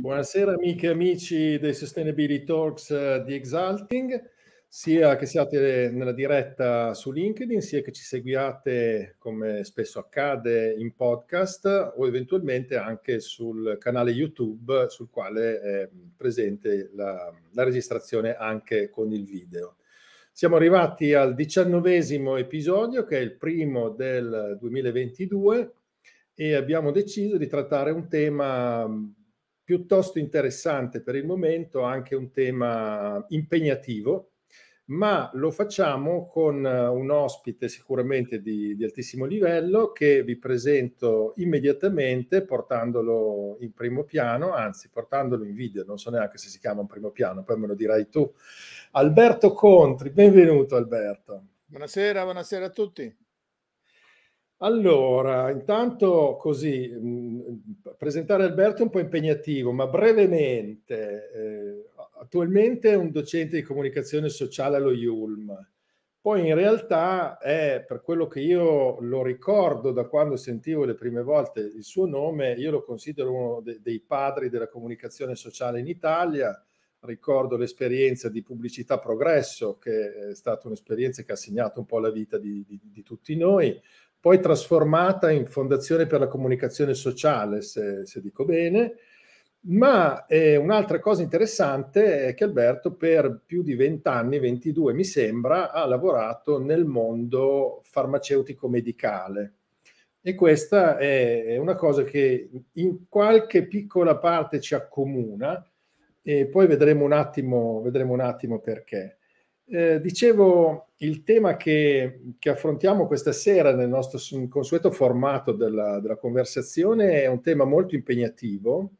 Buonasera amiche e amici dei Sustainability Talks eh, di Exalting, sia che siate nella diretta su LinkedIn, sia che ci seguiate, come spesso accade, in podcast o eventualmente anche sul canale YouTube sul quale è presente la, la registrazione anche con il video. Siamo arrivati al diciannovesimo episodio, che è il primo del 2022, e abbiamo deciso di trattare un tema piuttosto interessante per il momento, anche un tema impegnativo, ma lo facciamo con eh, un ospite sicuramente di, di altissimo livello che vi presento immediatamente portandolo in primo piano, anzi portandolo in video, non so neanche se si chiama un primo piano, poi me lo dirai tu. Alberto Contri, benvenuto Alberto. Buonasera, buonasera a tutti. Allora, intanto così, mh, presentare Alberto è un po' impegnativo, ma brevemente, eh, attualmente è un docente di comunicazione sociale allo IULM, poi in realtà è, per quello che io lo ricordo da quando sentivo le prime volte il suo nome, io lo considero uno de- dei padri della comunicazione sociale in Italia, ricordo l'esperienza di Pubblicità Progresso, che è stata un'esperienza che ha segnato un po' la vita di, di, di tutti noi, poi trasformata in Fondazione per la Comunicazione Sociale, se, se dico bene. Ma eh, un'altra cosa interessante è che Alberto per più di 20 anni, 22 mi sembra, ha lavorato nel mondo farmaceutico medicale. E questa è una cosa che in qualche piccola parte ci accomuna e poi vedremo un attimo, vedremo un attimo perché. Eh, dicevo, il tema che, che, affrontiamo questa sera nel nostro consueto formato della, della conversazione è un tema molto impegnativo.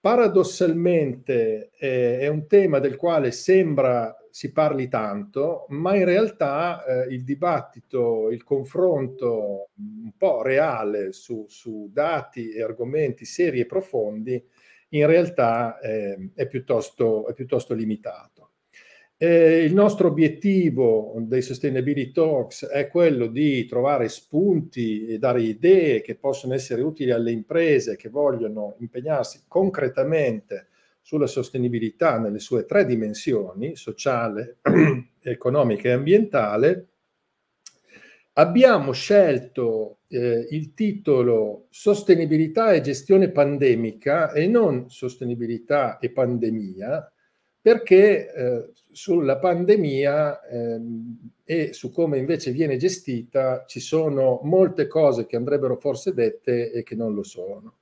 Paradossalmente eh, è un tema del quale sembra si parli tanto, ma in realtà eh, il dibattito, il confronto un po' reale su, su, dati e argomenti seri e profondi, in realtà eh, è piuttosto, è piuttosto limitato. Eh, il nostro obiettivo dei Sustainability Talks è quello di trovare spunti e dare idee che possono essere utili alle imprese che vogliono impegnarsi concretamente sulla sostenibilità nelle sue tre dimensioni, sociale, economica e ambientale. Abbiamo scelto eh, il titolo Sostenibilità e gestione pandemica e non sostenibilità e pandemia, perché eh, sulla pandemia ehm, e su come invece viene gestita ci sono molte cose che andrebbero forse dette e che non lo sono.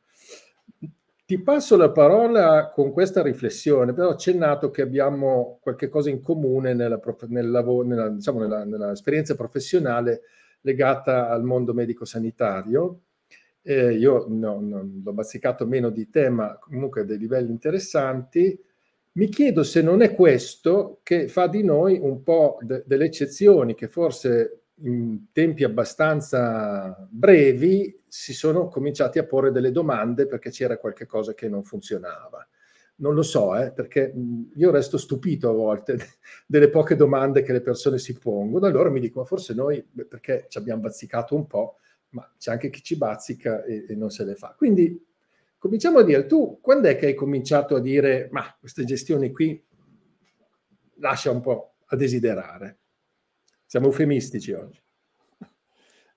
Ti passo la parola con questa riflessione, però ho accennato che abbiamo qualche cosa in comune nella, nel lavoro, nella, diciamo nella, nell'esperienza professionale legata al mondo medico-sanitario. Eh, io no, no, l'ho bazzicato meno di te, ma comunque dei livelli interessanti. Mi chiedo se non è questo che fa di noi un po' de- delle eccezioni che forse in tempi abbastanza brevi si sono cominciati a porre delle domande perché c'era qualche cosa che non funzionava. Non lo so, eh, perché io resto stupito a volte delle poche domande che le persone si pongono. Allora mi dico, ma forse noi, perché ci abbiamo bazzicato un po', ma c'è anche chi ci bazzica e, e non se le fa. Quindi cominciamo a dire, tu quando è che hai cominciato a dire, ma queste gestioni qui lascia un po' a desiderare? Siamo eufemistici oggi.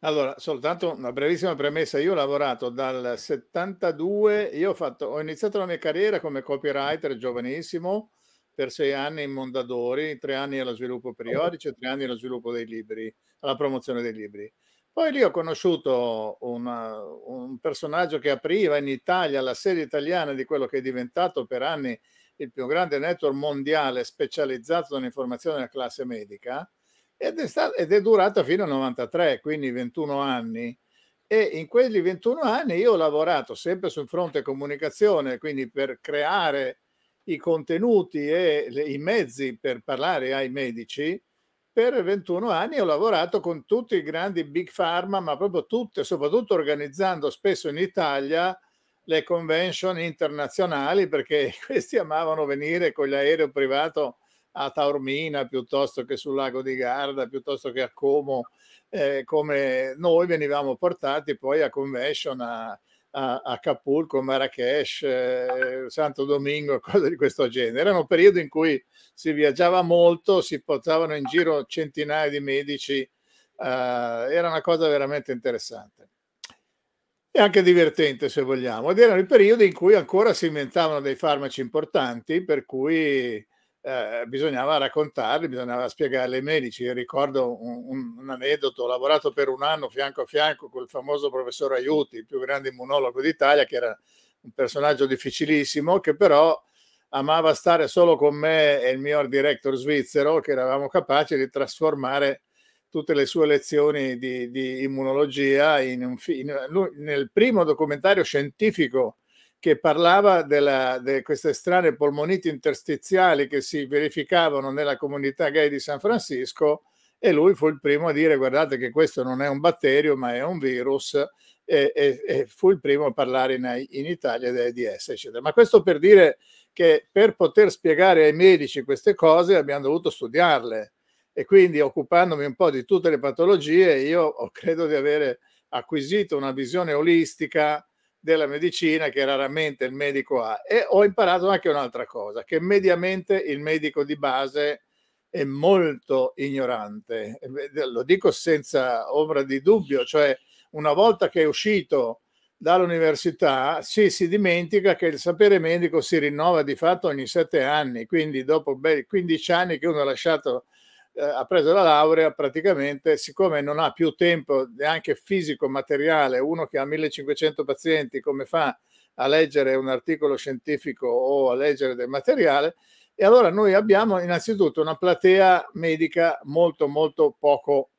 Allora, soltanto una brevissima premessa. Io ho lavorato dal 72, io ho, fatto, ho iniziato la mia carriera come copywriter giovanissimo, per sei anni in Mondadori, tre anni allo sviluppo periodico, e tre anni allo sviluppo dei libri, alla promozione dei libri. Poi lì ho conosciuto una, un personaggio che apriva in Italia la serie italiana di quello che è diventato per anni il più grande network mondiale specializzato nell'informazione della classe medica ed è, stata, ed è durata fino al 93, quindi 21 anni e in quegli 21 anni io ho lavorato sempre sul fronte comunicazione, quindi per creare i contenuti e le, i mezzi per parlare ai medici per 21 anni ho lavorato con tutti i grandi big pharma, ma proprio tutte, soprattutto organizzando spesso in Italia le convention internazionali, perché questi amavano venire con l'aereo privato a Taormina piuttosto che sul lago di Garda, piuttosto che a Como, eh, come noi venivamo portati poi a convention a, a Acapulco, Marrakesh, eh, Santo Domingo, cose di questo genere. Era un periodo in cui si viaggiava molto, si portavano in giro centinaia di medici, eh, era una cosa veramente interessante e anche divertente se vogliamo. Ed erano i periodi in cui ancora si inventavano dei farmaci importanti, per cui eh, bisognava raccontarli, bisognava spiegarli ai medici. ricordo un, un, un, aneddoto, ho lavorato per un anno fianco a fianco con il famoso professor Aiuti, il più grande immunologo d'Italia, che era un personaggio difficilissimo, che però amava stare solo con me e il mio director svizzero, che eravamo capaci di trasformare tutte le sue lezioni di, di immunologia in un, in, nel primo documentario scientifico che parlava di queste strane polmoniti interstiziali che si verificavano nella comunità gay di San Francisco e lui fu il primo a dire guardate che questo non è un batterio ma è un virus e, e, e fu il primo a parlare in, in Italia di AIDS eccetera. Ma questo per dire che per poter spiegare ai medici queste cose abbiamo dovuto studiarle e quindi occupandomi un po' di tutte le patologie io credo di avere acquisito una visione olistica della medicina che raramente il medico ha. E ho imparato anche un'altra cosa, che mediamente il medico di base è molto ignorante, lo dico senza ombra di dubbio, cioè una volta che è uscito dall'università si, si dimentica che il sapere medico si rinnova di fatto ogni sette anni, quindi dopo 15 anni che uno ha lasciato eh, ha preso la laurea praticamente, siccome non ha più tempo neanche fisico, materiale, uno che ha 1500 pazienti, come fa a leggere un articolo scientifico o a leggere del materiale? E allora noi abbiamo innanzitutto una platea medica molto molto poco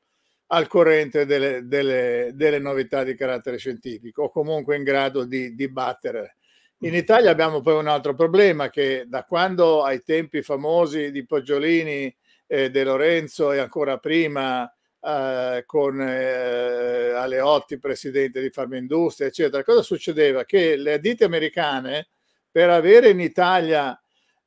al corrente delle, delle, delle novità di carattere scientifico o comunque in grado di, dibattere. In Italia abbiamo poi un altro problema che da quando ai tempi famosi di Poggiolini eh, De Lorenzo e ancora prima eh, con eh, Aleotti, presidente di Farmindustria, eccetera. Cosa succedeva? Che le ditte americane per avere in Italia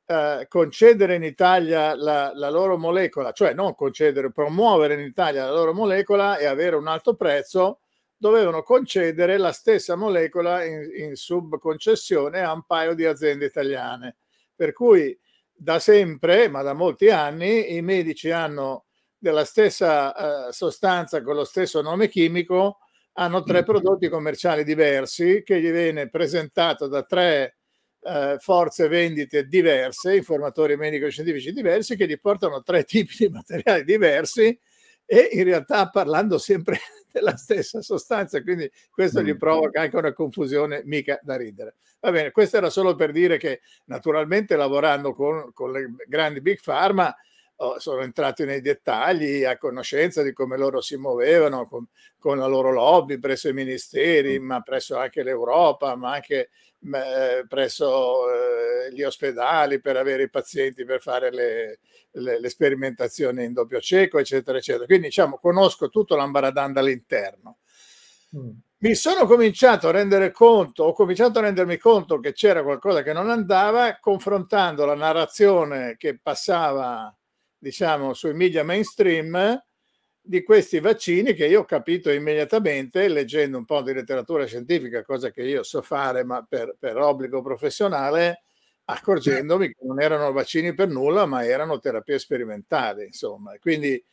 Uh, concedere in Italia la, la, loro molecola, cioè non concedere, promuovere in Italia la loro molecola e avere un alto prezzo, dovevano concedere la stessa molecola in, in subconcessione a un paio di aziende italiane. Per cui da sempre, ma da molti anni, i medici hanno della stessa eh, sostanza con lo stesso nome chimico, hanno tre mm-hmm. prodotti commerciali diversi che gli viene presentato da tre eh, forze vendite diverse, informatori medico-scientifici diversi, che gli portano tre tipi di materiali diversi e in realtà parlando sempre della stessa sostanza, quindi questo gli mm. provoca anche una confusione mica da ridere. Va bene, questo era solo per dire che naturalmente lavorando con, con le grandi big pharma oh, sono entrati nei dettagli, a conoscenza di come loro si muovevano con, con la loro lobby presso i ministeri, mm. ma presso anche l'Europa, ma anche eh, presso eh, gli ospedali per avere i pazienti per fare le, le, le sperimentazioni in doppio cieco, eccetera, eccetera. Quindi diciamo, conosco tutto l'ambaradan dall'interno. Mm. Mi sono cominciato a rendere conto, ho cominciato a rendermi conto che c'era qualcosa che non andava, confrontando la narrazione che passava, diciamo, sui media mainstream di questi vaccini che io ho capito immediatamente leggendo un po' di letteratura scientifica, cosa che io so fare ma per, per obbligo professionale, accorgendomi che non erano vaccini per nulla ma erano terapie sperimentali, insomma. Quindi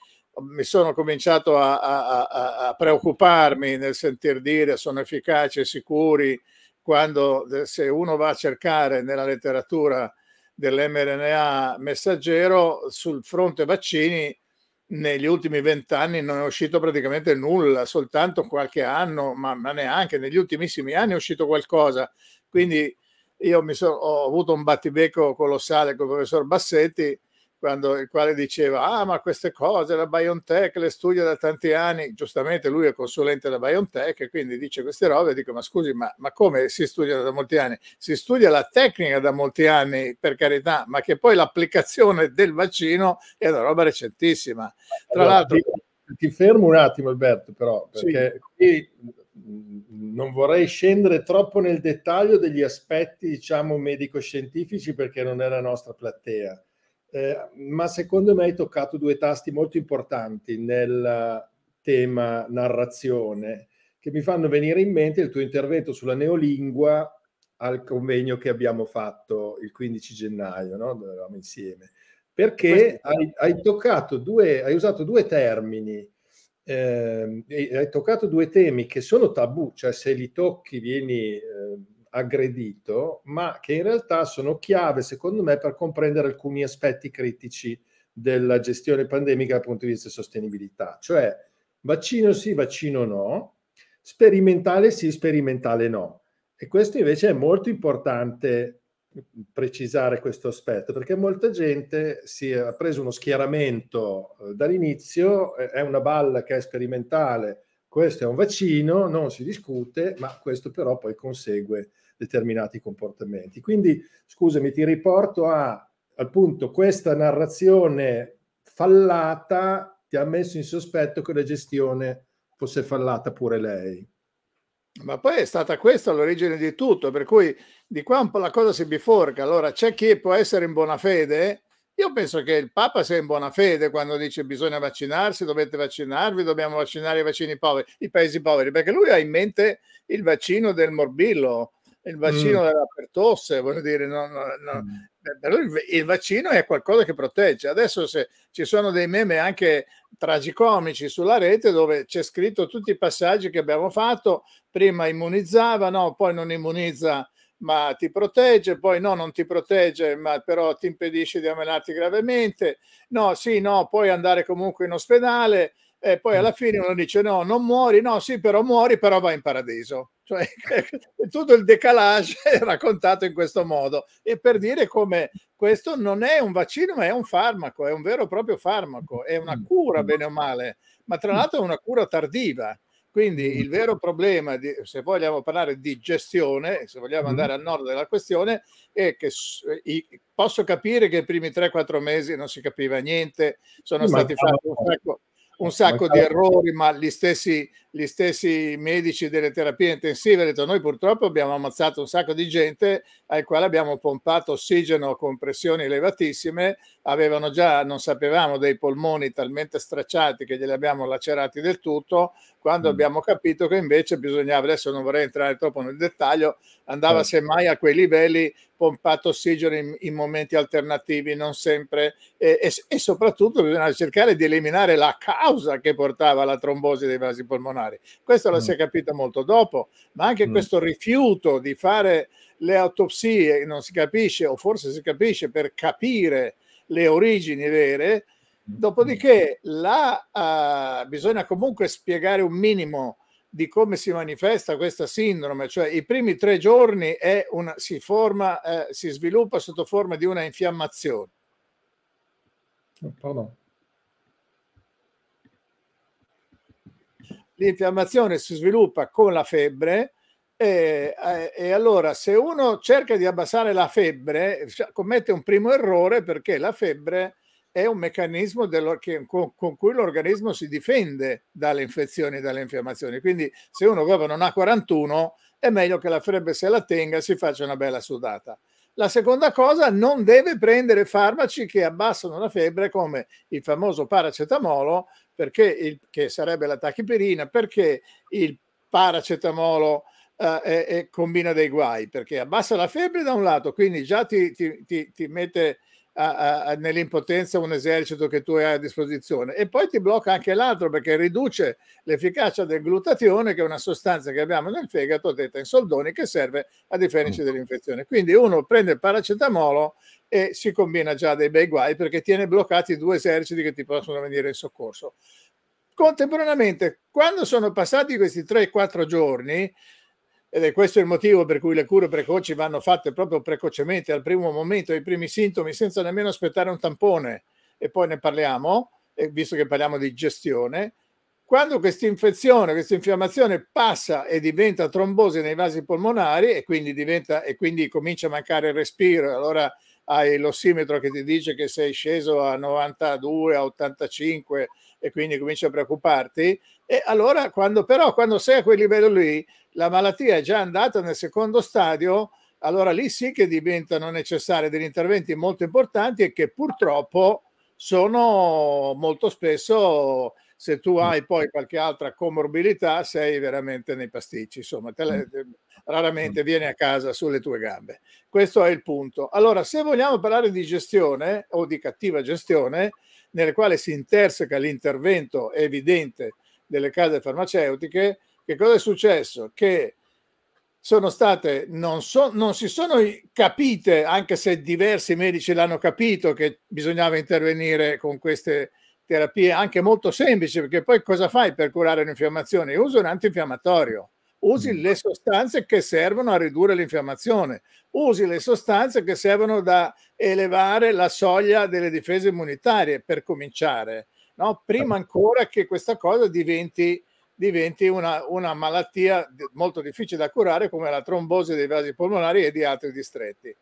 mm, mi sono cominciato a, a, a, a preoccuparmi nel sentir dire sono efficaci e sicuri quando se uno va a cercare nella letteratura dell'mRNA messaggero sul fronte vaccini negli ultimi vent'anni non è uscito praticamente nulla, soltanto qualche anno, ma, ma, neanche negli ultimissimi anni è uscito qualcosa. Quindi io mi so, ho avuto un battibecco colossale con il professor Bassetti quando, il quale diceva, ah ma queste cose la BioNTech le studia da tanti anni, giustamente lui è consulente della BioNTech e quindi dice queste robe, dico ma scusi, ma, ma come si studia da molti anni? Si studia la tecnica da molti anni, per carità, ma che poi l'applicazione del vaccino è una roba recentissima. Tra allora, l'altro... Ti, ti, fermo un attimo Alberto però, perché sì. non vorrei scendere troppo nel dettaglio degli aspetti, diciamo, medico-scientifici perché non è la nostra platea eh, ma secondo me hai toccato due tasti molto importanti nel tema narrazione che mi fanno venire in mente il tuo intervento sulla neolingua al convegno che abbiamo fatto il 15 gennaio, no? dove eravamo insieme, perché hai, hai, toccato due, hai usato due termini, eh, hai toccato due temi che sono tabù, cioè se li tocchi vieni... Eh, aggredito, ma che in realtà sono chiave, secondo me, per comprendere alcuni aspetti critici della gestione pandemica dal punto di vista sostenibilità, cioè vaccino sì, vaccino no, sperimentale sì, sperimentale no. E questo invece è molto importante precisare questo aspetto, perché molta gente si è preso uno schieramento eh, dall'inizio, è una balla che è sperimentale, questo è un vaccino, non si discute, ma questo però poi consegue determinati comportamenti. Quindi, scusami, ti riporto a, al punto, questa narrazione fallata ti ha messo in sospetto che la gestione fosse fallata pure lei. Ma poi è stata questa l'origine di tutto, per cui di qua un po' la cosa si biforca. Allora c'è chi può essere in buona fede. Io penso che il Papa sia in buona fede quando dice bisogna vaccinarsi, dovete vaccinarvi, dobbiamo vaccinare i, poveri, i paesi poveri, perché lui ha in mente il vaccino del morbillo, il vaccino mm. era per tosse, voglio dire, no, no, no. Mm. Il, il, vaccino è qualcosa che protegge. Adesso se ci sono dei meme anche tragicomici sulla rete dove c'è scritto tutti i passaggi che abbiamo fatto, prima immunizzava, no, poi non immunizza ma ti protegge, poi no, non ti protegge, ma però ti impedisce di ammalarti gravemente, no, sì, no, puoi andare comunque in ospedale, e poi alla mm. fine uno dice no, non muori, no, sì, però muori, però vai in paradiso. Cioè, tutto il decalage è raccontato in questo modo e per dire come questo non è un vaccino ma è un farmaco, è un vero e proprio farmaco, è una mm. cura bene o male, ma tra l'altro è una cura tardiva. Quindi il mm. vero problema, di, se vogliamo parlare di gestione, se vogliamo mm. andare al nord della questione, è che posso capire che i primi 3-4 mesi non si capiva niente, sono stati diciamo fatti un sacco, un sacco di errori, ma gli stessi, gli stessi medici delle terapie intensive hanno detto noi purtroppo abbiamo ammazzato un sacco di gente al quale abbiamo pompato ossigeno con pressioni elevatissime, avevano già, non sapevamo, dei polmoni talmente stracciati che glieli abbiamo lacerati del tutto, quando mm. abbiamo capito che invece bisognava, adesso non vorrei entrare troppo nel dettaglio, andava mm. semmai a quei livelli pompato ossigeno in, in momenti alternativi, non sempre, e, e, e, soprattutto bisogna cercare di eliminare la causa che portava alla trombosi dei vasi polmonari. Questo mm. lo si è capito molto dopo, ma anche mm. questo rifiuto di fare le autopsie, non si capisce, o forse si capisce per capire le origini vere, Dopodiché la, uh, bisogna comunque spiegare un minimo di come si manifesta questa sindrome, cioè i primi tre giorni una, si, forma, eh, si sviluppa sotto forma di una infiammazione. Oh, L'infiammazione si sviluppa con la febbre e, eh, e allora se uno cerca di abbassare la febbre eh, cioè commette un primo errore perché la febbre è un meccanismo che, con, con, cui l'organismo si difende dalle infezioni e dalle infiammazioni. Quindi se uno proprio non ha 41 è meglio che la febbre se la tenga e si faccia una bella sudata. La seconda cosa, non deve prendere farmaci che abbassano la febbre come il famoso paracetamolo, il, che sarebbe la tachipirina, perché il paracetamolo eh, è, è, combina dei guai, perché abbassa la febbre da un lato, quindi già ti, ti, ti, ti mette a, a, nell'impotenza un esercito che tu hai a disposizione e poi ti blocca anche l'altro perché riduce l'efficacia del glutatione che è una sostanza che abbiamo nel fegato detta in soldoni che serve a difenderci mm. dell'infezione quindi uno prende il paracetamolo e si combina già dei bei guai perché tiene bloccati due eserciti che ti possono venire in soccorso contemporaneamente quando sono passati questi 3-4 giorni ed è questo il motivo per cui le cure precoci vanno fatte proprio precocemente, al primo momento, ai primi sintomi, senza nemmeno aspettare un tampone. E poi ne parliamo, visto che parliamo di gestione. Quando questa infezione, questa infiammazione passa e diventa trombosi nei vasi polmonari e quindi, diventa, e quindi comincia a mancare il respiro, allora hai l'ossimetro che ti dice che sei sceso a 92, a 85 e quindi cominci a preoccuparti, e allora, quando, però, quando sei a quel livello lì, la malattia è già andata nel secondo stadio, allora lì sì che diventano necessari degli interventi molto importanti e che purtroppo sono molto spesso se tu mm. hai poi qualche altra comorbilità sei veramente nei pasticci insomma le, mm. raramente mm. vieni a casa sulle tue gambe questo è il punto allora se vogliamo parlare di gestione o di cattiva gestione nelle quali si interseca l'intervento evidente delle case farmaceutiche, che cosa è successo? Che sono state, non, so, non si sono capite, anche se diversi medici l'hanno capito, che bisognava intervenire con queste terapie anche molto semplici, perché poi cosa fai per curare l'infiammazione? Usi un antinfiammatorio, usi mm. le sostanze che servono a ridurre l'infiammazione, usi le sostanze che servono da elevare la soglia delle difese immunitarie per cominciare no? prima ancora che questa cosa diventi, diventi una, una, malattia molto difficile da curare come la trombosi dei vasi polmonari e di altri distretti.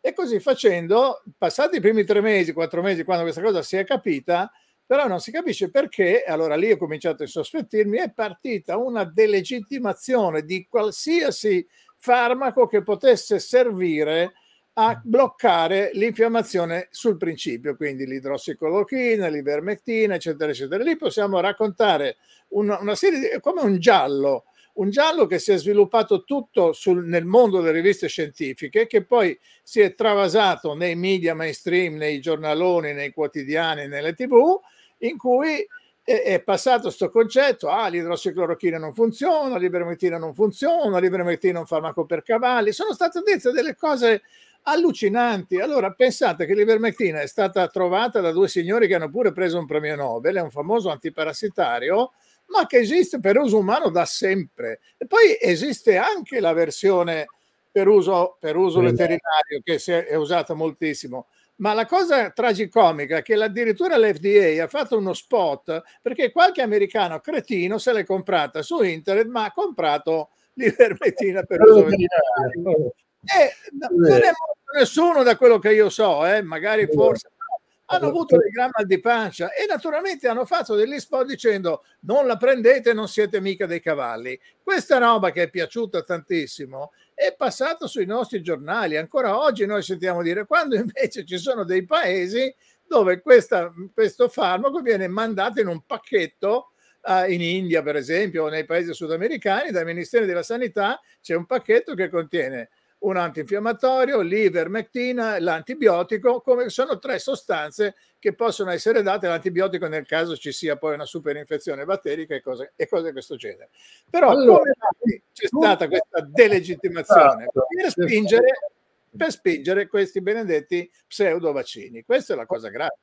E così facendo, passati i primi tre mesi, quattro mesi, quando questa cosa si è capita, però non si capisce perché, allora lì ho cominciato a sospettirmi, è partita una delegittimazione di qualsiasi farmaco che potesse servire a bloccare l'infiammazione sul principio, quindi l'idrossicolochina, l'ivermectina, eccetera, eccetera. Lì possiamo raccontare una, una serie di, come un giallo, un giallo che si è sviluppato tutto sul, nel mondo delle riviste scientifiche, che poi si è travasato nei media mainstream, nei giornaloni, nei quotidiani, nelle tv, in cui è, passato questo concetto, ah, l'idrossiclorochina non funziona, l'ivermectina non funziona, l'ivermectina è un farmaco per cavalli, sono state dette delle cose allucinanti. Allora, pensate che l'ivermectina è stata trovata da due signori che hanno pure preso un premio Nobel, è un famoso antiparassitario, ma che esiste per uso umano da sempre. E poi esiste anche la versione per uso, per uso veterinario, che è, è usata moltissimo. Ma la cosa tragicomica è che addirittura l'FDA ha fatto uno spot perché qualche americano cretino se l'è comprata su internet, ma ha comprato l'ivermectina per uso veterinario. E eh, eh. non è morto nessuno da quello che io so, eh, magari eh. forse hanno avuto dei gran mal di pancia e naturalmente hanno fatto degli spot dicendo non la prendete, non siete mica dei cavalli. Questa roba che è piaciuta tantissimo è passata sui nostri giornali, ancora oggi noi sentiamo dire, quando invece ci sono dei paesi dove questa, questo farmaco viene mandato in un pacchetto eh, in India per esempio o nei paesi sudamericani dal Ministero della Sanità c'è un pacchetto che contiene un antinfiammatorio, l'ivermectina, l'antibiotico, come sono tre sostanze che possono essere date, l'antibiotico nel caso ci sia poi una superinfezione batterica e cose, e cose di questo genere. Però allora, come c'è stata questa delegittimazione esatto, per spingere, per spingere questi benedetti pseudo vaccini? Questa è la cosa grave.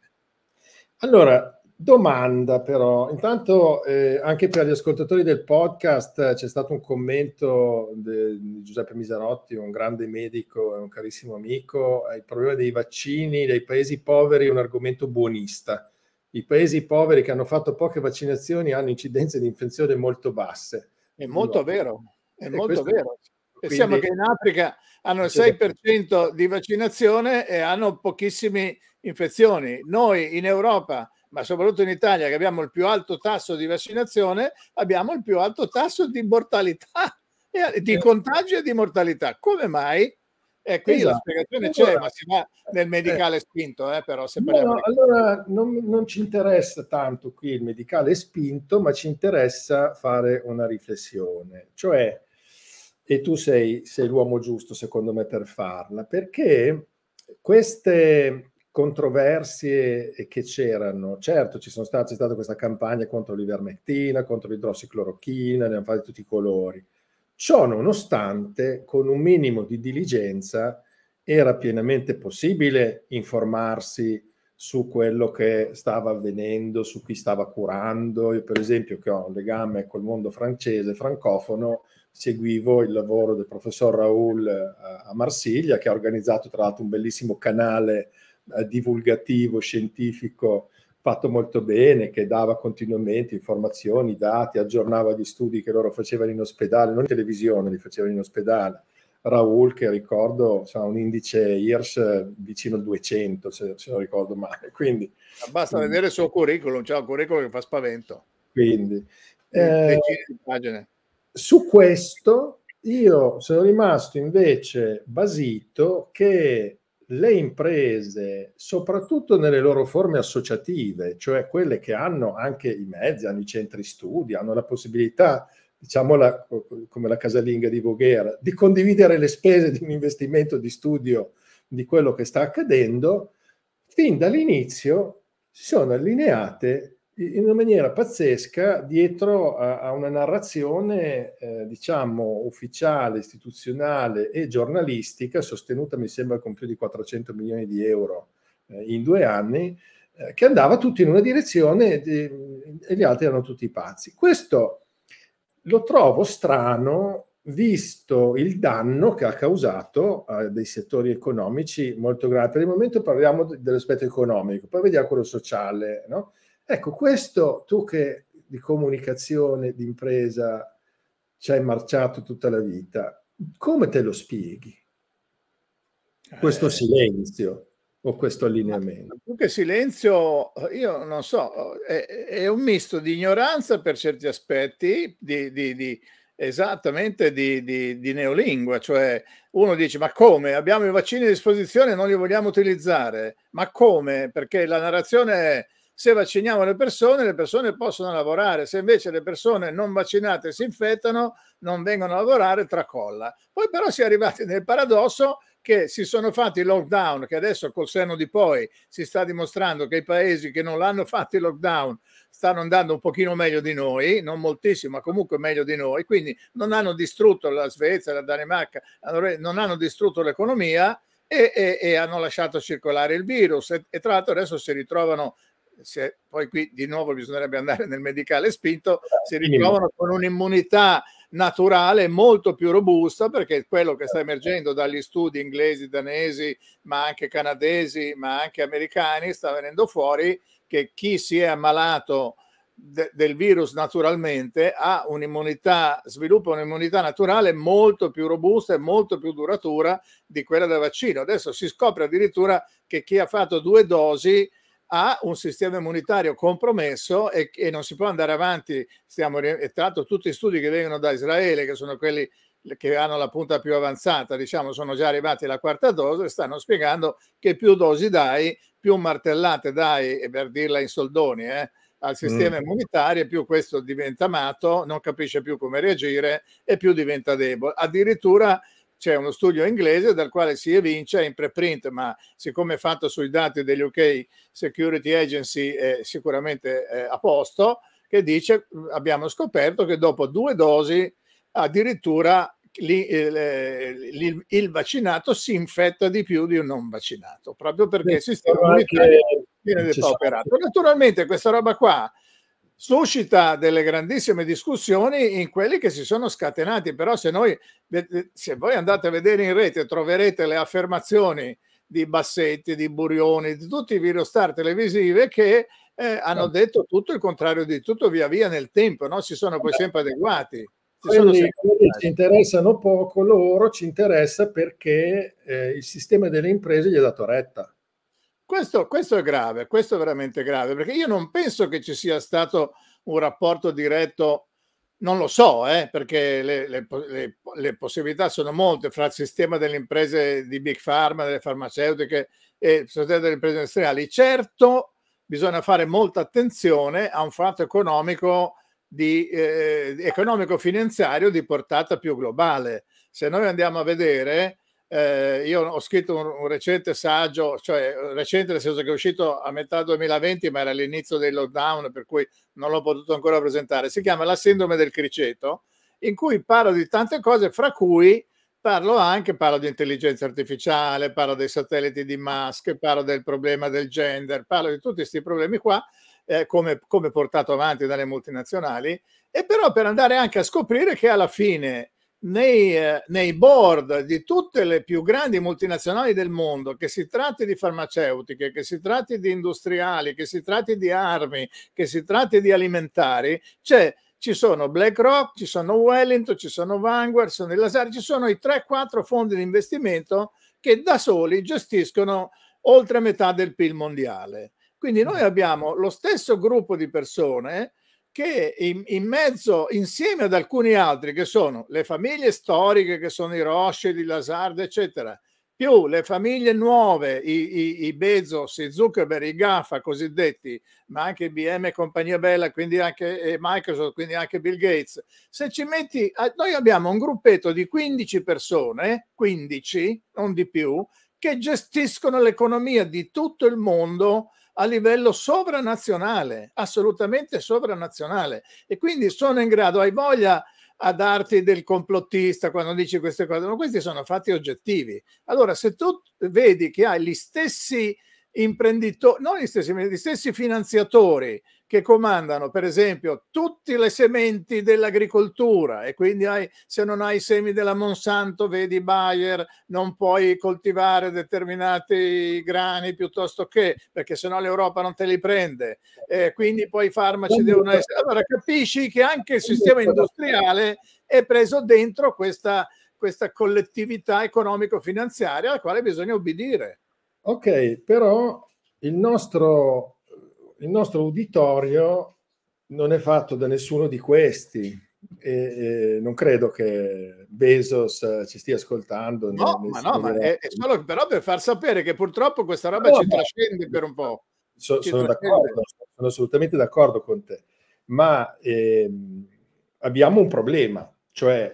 Allora, Domanda però, intanto eh, anche per gli ascoltatori del podcast eh, c'è stato un commento di Giuseppe Miserotti, un grande medico e un carissimo amico, il problema dei vaccini dei paesi poveri è un argomento buonista. I paesi poveri che hanno fatto poche vaccinazioni hanno incidenze di infezione molto basse. È molto allora, vero, è molto vero. Pensiamo quindi... che in Africa hanno il 6% di vaccinazione e hanno pochissime infezioni. Noi in Europa ma soprattutto in Italia che abbiamo il più alto tasso di vaccinazione, abbiamo il più alto tasso di mortalità, di contagio e di mortalità. Come mai? E qui esatto. la spiegazione allora, c'è, ma si va nel medicale eh, spinto, eh, però se parliamo... No, no, allora non, non, ci interessa tanto qui il medicale spinto, ma ci interessa fare una riflessione, cioè, e tu sei, sei l'uomo giusto secondo me per farla, perché queste controversie che c'erano. Certo, ci sono state, c'è stata questa campagna contro l'ivermectina, contro l'idrossiclorochina, ne hanno fatti tutti i colori. Ciò nonostante, con un minimo di diligenza, era pienamente possibile informarsi su quello che stava avvenendo, su chi stava curando. Io, per esempio, che ho un legame col mondo francese, francofono, seguivo il lavoro del professor Raoul eh, a Marsiglia, che ha organizzato tra l'altro un bellissimo canale eh, divulgativo, scientifico fatto molto bene, che dava continuamente informazioni, dati, aggiornava gli studi che loro facevano in ospedale, non in televisione, li facevano in ospedale. Raul, che ricordo, ha un indice IRS vicino al 200, se, se, non ricordo male. Quindi, Basta quindi, vedere il suo curriculum, c'è un curriculum che fa spavento. Quindi, eh, eh, eh su questo io sono rimasto invece basito che le imprese, soprattutto nelle loro forme associative, cioè quelle che hanno anche i mezzi, hanno i centri studi, hanno la possibilità, diciamo la, come la casalinga di Voghera, di condividere le spese di un investimento di studio di quello che sta accadendo, fin dall'inizio si sono allineate in una maniera pazzesca dietro a, a una narrazione, eh, diciamo, ufficiale, istituzionale e giornalistica, sostenuta mi sembra con più di 400 milioni di euro eh, in due anni, eh, che andava tutti in una direzione di, e gli altri erano tutti pazzi. Questo lo trovo strano visto il danno che ha causato a eh, dei settori economici molto grandi. Per il momento parliamo dell'aspetto economico, poi vediamo quello sociale, no? Ecco, questo tu che di comunicazione, di impresa ci hai marciato tutta la vita, come te lo spieghi? Questo eh, silenzio o questo allineamento? Più che silenzio, io non so, è, è, un misto di ignoranza per certi aspetti, di, di, di esattamente di, di, di, neolingua, cioè uno dice ma come abbiamo i vaccini a disposizione e non li vogliamo utilizzare, ma come? Perché la narrazione è se vacciniamo le persone, le persone possono lavorare, se invece le persone non vaccinate si infettano, non vengono a lavorare, tracolla. Poi però si è arrivati nel paradosso che si sono fatti i lockdown, che adesso col senno di poi si sta dimostrando che i paesi che non l'hanno fatto i lockdown stanno andando un pochino meglio di noi, non moltissimo, ma comunque meglio di noi, quindi non hanno distrutto la Svezia, la Danimarca, non hanno distrutto l'economia, e, e, e, hanno lasciato circolare il virus e, e, tra l'altro adesso si ritrovano se, poi qui di nuovo bisognerebbe andare nel medicale spinto, si ritrovano con un'immunità naturale molto più robusta perché quello che sta emergendo dagli studi inglesi, danesi, ma anche canadesi, ma anche americani, sta venendo fuori che chi si è ammalato de del virus naturalmente ha un'immunità, sviluppa un'immunità naturale molto più robusta e molto più duratura di quella del vaccino. Adesso si scopre addirittura che chi ha fatto due dosi ha un sistema immunitario compromesso e, e non si può andare avanti. Stiamo, e tra l'altro tutti gli studi che vengono da Israele, che sono quelli che hanno la punta più avanzata, diciamo, sono già arrivati alla quarta dose, stanno spiegando che più dosi dai, più martellate dai, e per dirla in soldoni, eh, al mm. sistema mm. immunitario, più questo diventa amato, non capisce più come reagire e più diventa debole. Addirittura c'è uno studio inglese dal quale si evince in preprint, ma siccome è fatto sui dati degli UK Security Agency è sicuramente è eh, a posto, che dice abbiamo scoperto che dopo due dosi addirittura eh, il, vaccinato si infetta di più di un non vaccinato, proprio perché il sistema immunitario viene depauperato. Naturalmente questa roba qua suscita delle grandissime discussioni in quelli che si sono scatenati, però se, noi, se voi andate a vedere in rete troverete le affermazioni di Bassetti, di Burioni, di tutti i videostar televisive che eh, hanno certo. detto tutto il contrario di tutto via via nel tempo, no? si sono poi sempre adeguati. Quelli, quelli ci interessano poco, loro ci interessa perché eh, il sistema delle imprese gli ha dato retta. Questo, questo, è grave, questo è veramente grave, perché io non penso che ci sia stato un rapporto diretto, non lo so, eh, perché le, le, le, le, possibilità sono molte fra il sistema delle imprese di Big Pharma, delle farmaceutiche e il sistema delle imprese industriali. Certo, bisogna fare molta attenzione a un fatto economico, di, eh, economico finanziario di portata più globale. Se noi andiamo a vedere eh, io ho scritto un, un, recente saggio, cioè eh, recente nel senso che è uscito a metà 2020, ma era l'inizio del lockdown, per cui non l'ho potuto ancora presentare. Si chiama La sindrome del criceto, in cui parlo di tante cose, fra cui parlo anche, parlo di intelligenza artificiale, parlo dei satelliti di Musk, parlo del problema del gender, parlo di tutti questi problemi qua, eh, come, come portato avanti dalle multinazionali, e però per andare anche a scoprire che alla fine nei, eh, nei, board di tutte le più grandi multinazionali del mondo, che si tratti di farmaceutiche, che si tratti di industriali, che si tratti di armi, che si tratti di alimentari, cioè, ci sono BlackRock, ci sono Wellington, ci sono Vanguard, ci sono il Lazar, ci sono i 3-4 fondi di investimento che da soli gestiscono oltre metà del PIL mondiale. Quindi noi mm. abbiamo lo stesso gruppo di persone che in, in, mezzo, insieme ad alcuni altri, che sono le famiglie storiche, che sono i Roche, i Lazard, eccetera, più le famiglie nuove, i, i, i Bezos, i Zuckerberg, i Gaffa cosiddetti, ma anche IBM e compagnia bella, quindi anche Microsoft, quindi anche Bill Gates. Se ci metti, noi abbiamo un gruppetto di 15 persone, 15, non di più, che gestiscono l'economia di tutto il mondo a livello sovranazionale, assolutamente sovranazionale. E quindi sono in grado, hai voglia a darti del complottista quando dici queste cose, ma questi sono fatti oggettivi. Allora, se tu vedi che hai gli stessi imprenditori, non gli stessi, gli stessi finanziatori che comandano per esempio tutte le sementi dell'agricoltura e quindi hai, se non hai i semi della Monsanto, vedi Bayer, non puoi coltivare determinati grani piuttosto che, perché sennò l'Europa non te li prende. Eh, quindi poi i farmaci devono essere... Allora capisci che anche il sistema industriale è preso dentro questa, questa collettività economico-finanziaria alla quale bisogna obbedire. Ok, però il nostro il nostro uditorio non è fatto da nessuno di questi. E, e non credo che Bezos ci stia ascoltando. No, ma no, ma è, è, solo però per far sapere che purtroppo questa roba no, ci trascende per un po'. So, sono, sono assolutamente d'accordo con te, ma ehm, abbiamo un problema, cioè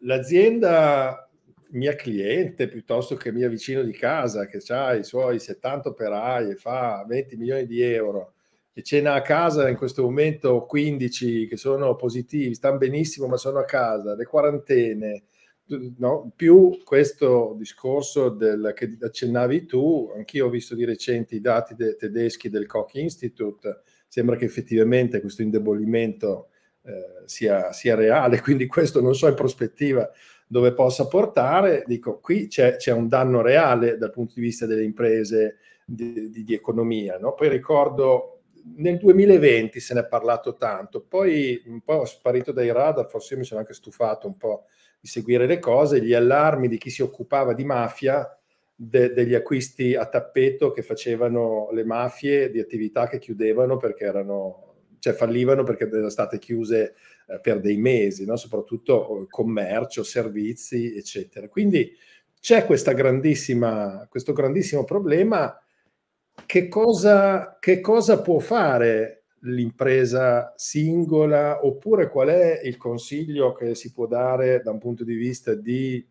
l'azienda mia cliente piuttosto che mia vicino di casa che ha i suoi 70 operai e fa 20 milioni di euro e cena a casa in questo momento 15 che sono positivi, stanno benissimo ma sono a casa, le quarantene, no? più questo discorso del, che accennavi tu, anch'io ho visto di recente i dati de, tedeschi del Koch Institute, sembra che effettivamente questo indebolimento eh, sia, sia reale, quindi questo non so in prospettiva dove possa portare, dico, qui c'è, c'è un danno reale dal punto di vista delle imprese di, di, di economia. No? Poi ricordo, nel 2020 se ne è parlato tanto, poi un po' sparito dai radar, forse io mi sono anche stufato un po' di seguire le cose, gli allarmi di chi si occupava di mafia, de, degli acquisti a tappeto che facevano le mafie di attività che chiudevano perché erano, cioè fallivano perché erano state chiuse eh, per dei mesi, no? soprattutto eh, commercio, servizi, eccetera. Quindi c'è questo grandissimo problema. Che cosa, che cosa può fare l'impresa singola oppure qual è il consiglio che si può dare da un punto di vista di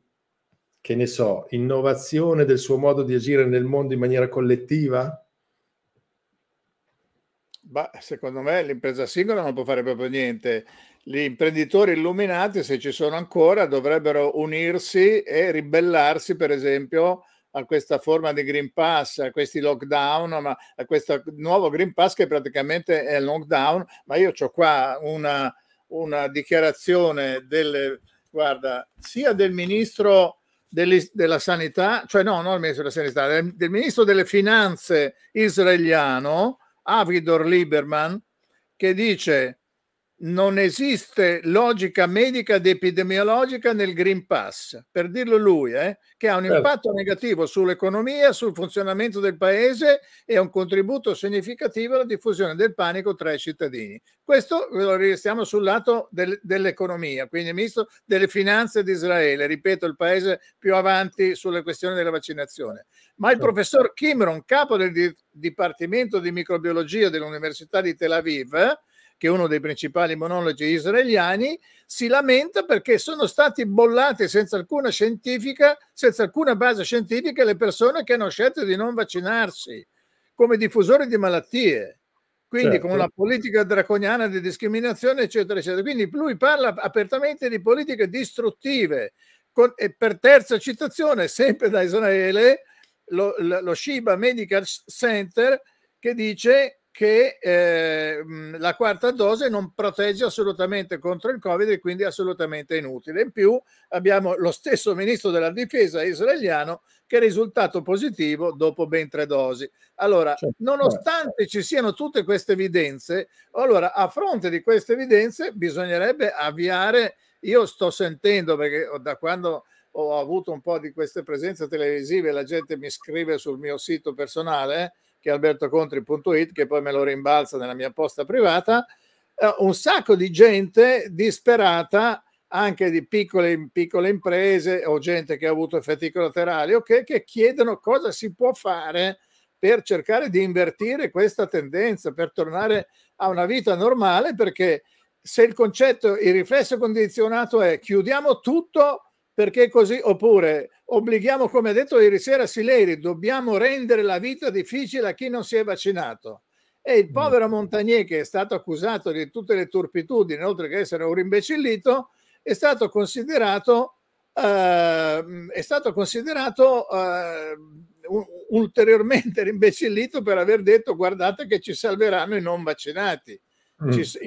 che ne so, innovazione del suo modo di agire nel mondo in maniera collettiva? Bah, secondo me l'impresa singola non può fare proprio niente. Gli imprenditori illuminati, se ci sono ancora, dovrebbero unirsi e ribellarsi, per esempio, a questa forma di Green Pass, a questi lockdown, ma a questo nuovo Green Pass che praticamente è il lockdown. Ma io ho qua una, una dichiarazione del, guarda, sia del ministro della sanità, cioè no, non il ministro della sanità, del, del ministro delle finanze israeliano Avridor Lieberman che dice non esiste logica medica ed epidemiologica nel Green Pass, per dirlo lui, eh, che ha un certo. impatto negativo sull'economia, sul funzionamento del paese e un contributo significativo alla diffusione del panico tra i cittadini. Questo lo restiamo sul lato del, dell'economia, quindi ministro delle finanze di Israele, ripeto, il paese più avanti sulle questioni della vaccinazione. Ma il certo. professor Kimron, capo del Dipartimento di Microbiologia dell'Università di Tel Aviv, eh, che è uno dei principali monologi israeliani, si lamenta perché sono stati bollati senza alcuna, senza alcuna base scientifica le persone che hanno scelto di non vaccinarsi come diffusori di malattie. Quindi certo. con la politica draconiana di discriminazione, eccetera, eccetera. Quindi lui parla apertamente di politiche distruttive. Con, e per terza citazione, sempre da Israele, lo, lo Shiba Medical Center, che dice che eh, mm, la quarta dose non protegge assolutamente contro il Covid e quindi è assolutamente inutile. In più abbiamo lo stesso ministro della difesa israeliano che è risultato positivo dopo ben tre dosi. Allora, certo. nonostante ci siano tutte queste evidenze, allora a fronte di queste evidenze bisognerebbe avviare, io sto sentendo perché da quando ho avuto un po' di queste presenze televisive la gente mi scrive sul mio sito personale, che è albertocontri.it, che poi me lo rimbalza nella mia posta privata, eh, un sacco di gente disperata, anche di piccole, piccole imprese o gente che ha avuto effetti collaterali, okay, che chiedono cosa si può fare per cercare di invertire questa tendenza, per tornare a una vita normale, perché se il concetto, il riflesso condizionato è chiudiamo tutto perché così, oppure Obblighiamo, come ha detto ieri sera Sileri, dobbiamo rendere la vita difficile a chi non si è vaccinato. E il mm. povero Montagnier, che è stato accusato di tutte le turpitudini, oltre che essere un rimbecillito, è stato considerato, eh, è stato considerato eh, ulteriormente rimbecillito per aver detto guardate che ci salveranno i non vaccinati. Mm. Ci,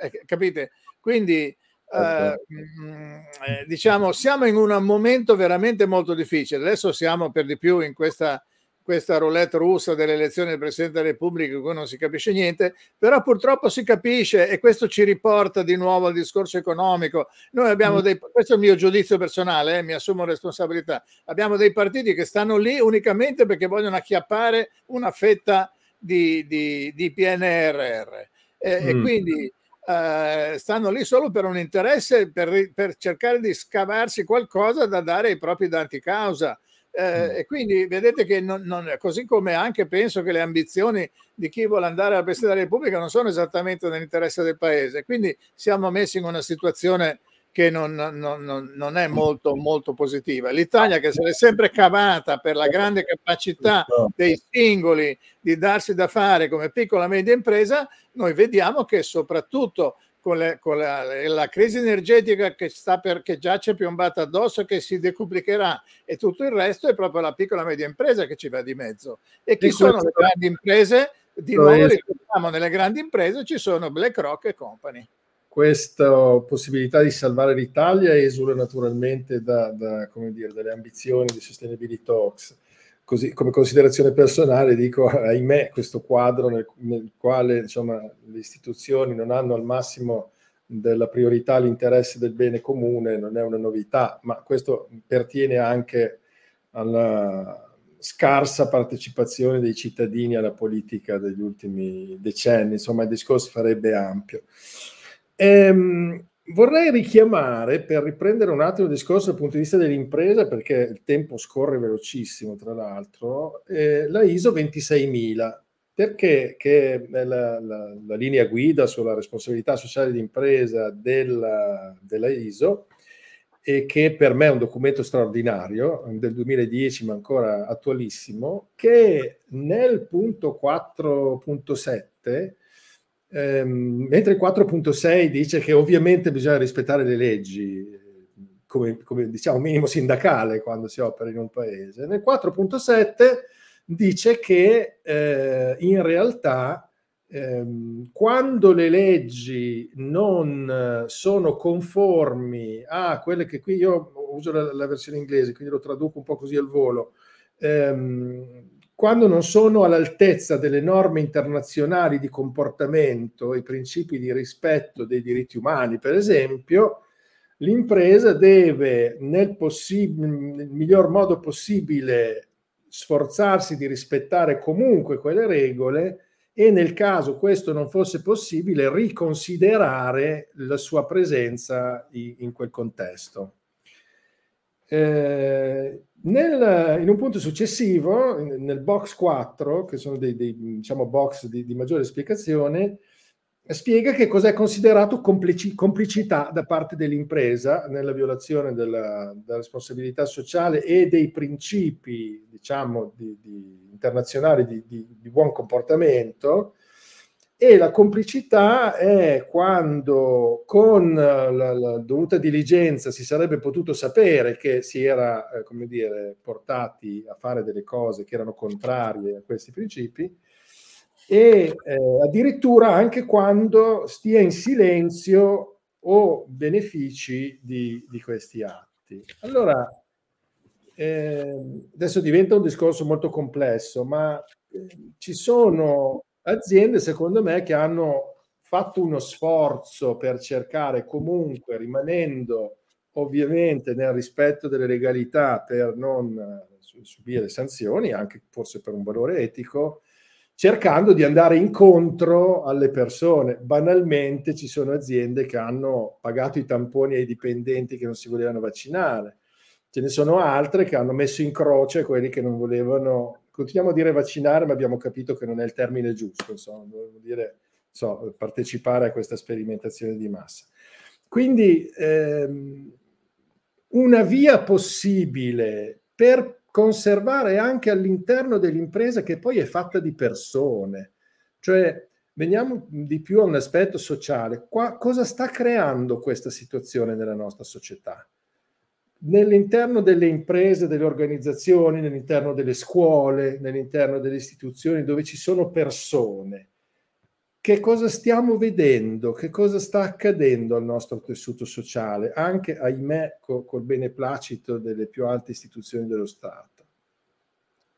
eh, capite? Quindi Certo. Ehm, eh, diciamo, siamo in un momento veramente molto difficile. Adesso siamo per di più in questa, questa roulette russa delle elezioni del Presidente della Repubblica, in cui non si capisce niente, però purtroppo si capisce e questo ci riporta di nuovo al discorso economico. Noi abbiamo mm. dei, questo è il mio giudizio personale, eh, mi assumo responsabilità, abbiamo dei partiti che stanno lì unicamente perché vogliono acchiappare una fetta di, di, di PNRR. Eh, mm. E quindi eh, stanno lì solo per un interesse, per, per, cercare di scavarsi qualcosa da dare ai propri danti causa. Eh, mm. E quindi vedete che non, non, così come anche penso che le ambizioni di chi vuole andare alla Presidente della Repubblica non sono esattamente nell'interesse del Paese, quindi siamo messi in una situazione che non, non, non è molto, molto positiva. L'Italia che se l'è sempre cavata per la grande capacità dei singoli di darsi da fare come piccola e media impresa, noi vediamo che soprattutto con, le, con la, la, crisi energetica che, sta per, che già c'è piombata addosso, che si decuplicherà e tutto il resto, è proprio la piccola e media impresa che ci va di mezzo. E chi sono le grandi imprese? Di noi, diciamo, nelle grandi imprese, ci sono BlackRock e company questa possibilità di salvare l'Italia esula naturalmente da, da, dire, dalle ambizioni di Sustainability Talks. Così, come considerazione personale dico, ahimè, questo quadro nel, nel quale insomma, le istituzioni non hanno al massimo della priorità l'interesse del bene comune non è una novità, ma questo pertiene anche alla scarsa partecipazione dei cittadini alla politica degli ultimi decenni, insomma il discorso farebbe ampio. Ehm, vorrei richiamare, per riprendere un attimo il discorso dal punto di vista dell'impresa, perché il tempo scorre velocissimo, tra l'altro, eh, la ISO 26000, perché che eh, la, la, la, linea guida sulla responsabilità sociale d'impresa della, della ISO, e che per me è un documento straordinario del 2010 ma ancora attualissimo, che nel punto 4.7 Ehm, mentre il 4.6 dice che ovviamente bisogna rispettare le leggi, come, come diciamo minimo sindacale quando si opera in un paese, nel 4.7 dice che eh, in realtà ehm, quando le leggi non eh, sono conformi a quelle che qui io uso la, la versione inglese, quindi lo traduco un po' così al volo, ehm, quando non sono all'altezza delle norme internazionali di comportamento e principi di rispetto dei diritti umani, per esempio, l'impresa deve nel, possib- nel miglior modo possibile sforzarsi di rispettare comunque quelle regole e nel caso questo non fosse possibile riconsiderare la sua presenza in quel contesto. Eh, nel, in un punto successivo, nel box 4, che sono dei, dei diciamo, box di, di, maggiore spiegazione, spiega che cos'è considerato complici, complicità da parte dell'impresa nella violazione della, della responsabilità sociale e dei principi diciamo, di, di, internazionali di, buon comportamento, e la complicità è quando con la, la, dovuta diligenza si sarebbe potuto sapere che si era, eh, come dire, portati a fare delle cose che erano contrarie a questi principi e eh, addirittura anche quando stia in silenzio o benefici di, di questi atti. Allora, eh, adesso diventa un discorso molto complesso, ma eh, ci sono aziende, secondo me, che hanno fatto uno sforzo per cercare comunque, rimanendo ovviamente nel rispetto delle legalità per non eh, subire sanzioni, anche forse per un valore etico, cercando di andare incontro alle persone. Banalmente ci sono aziende che hanno pagato i tamponi ai dipendenti che non si volevano vaccinare, ce ne sono altre che hanno messo in croce quelli che non volevano continuiamo a dire vaccinare, ma abbiamo capito che non è il termine giusto, insomma, vuol dire so, partecipare a questa sperimentazione di massa. Quindi ehm, una via possibile per conservare anche all'interno dell'impresa che poi è fatta di persone, cioè veniamo di più a un aspetto sociale, Qua, cosa sta creando questa situazione nella nostra società? nell'interno delle imprese, delle organizzazioni, nell'interno delle scuole, nell'interno delle istituzioni dove ci sono persone. Che cosa stiamo vedendo? Che cosa sta accadendo al nostro tessuto sociale, anche, ahimè, co- col beneplacito delle più alte istituzioni dello Stato?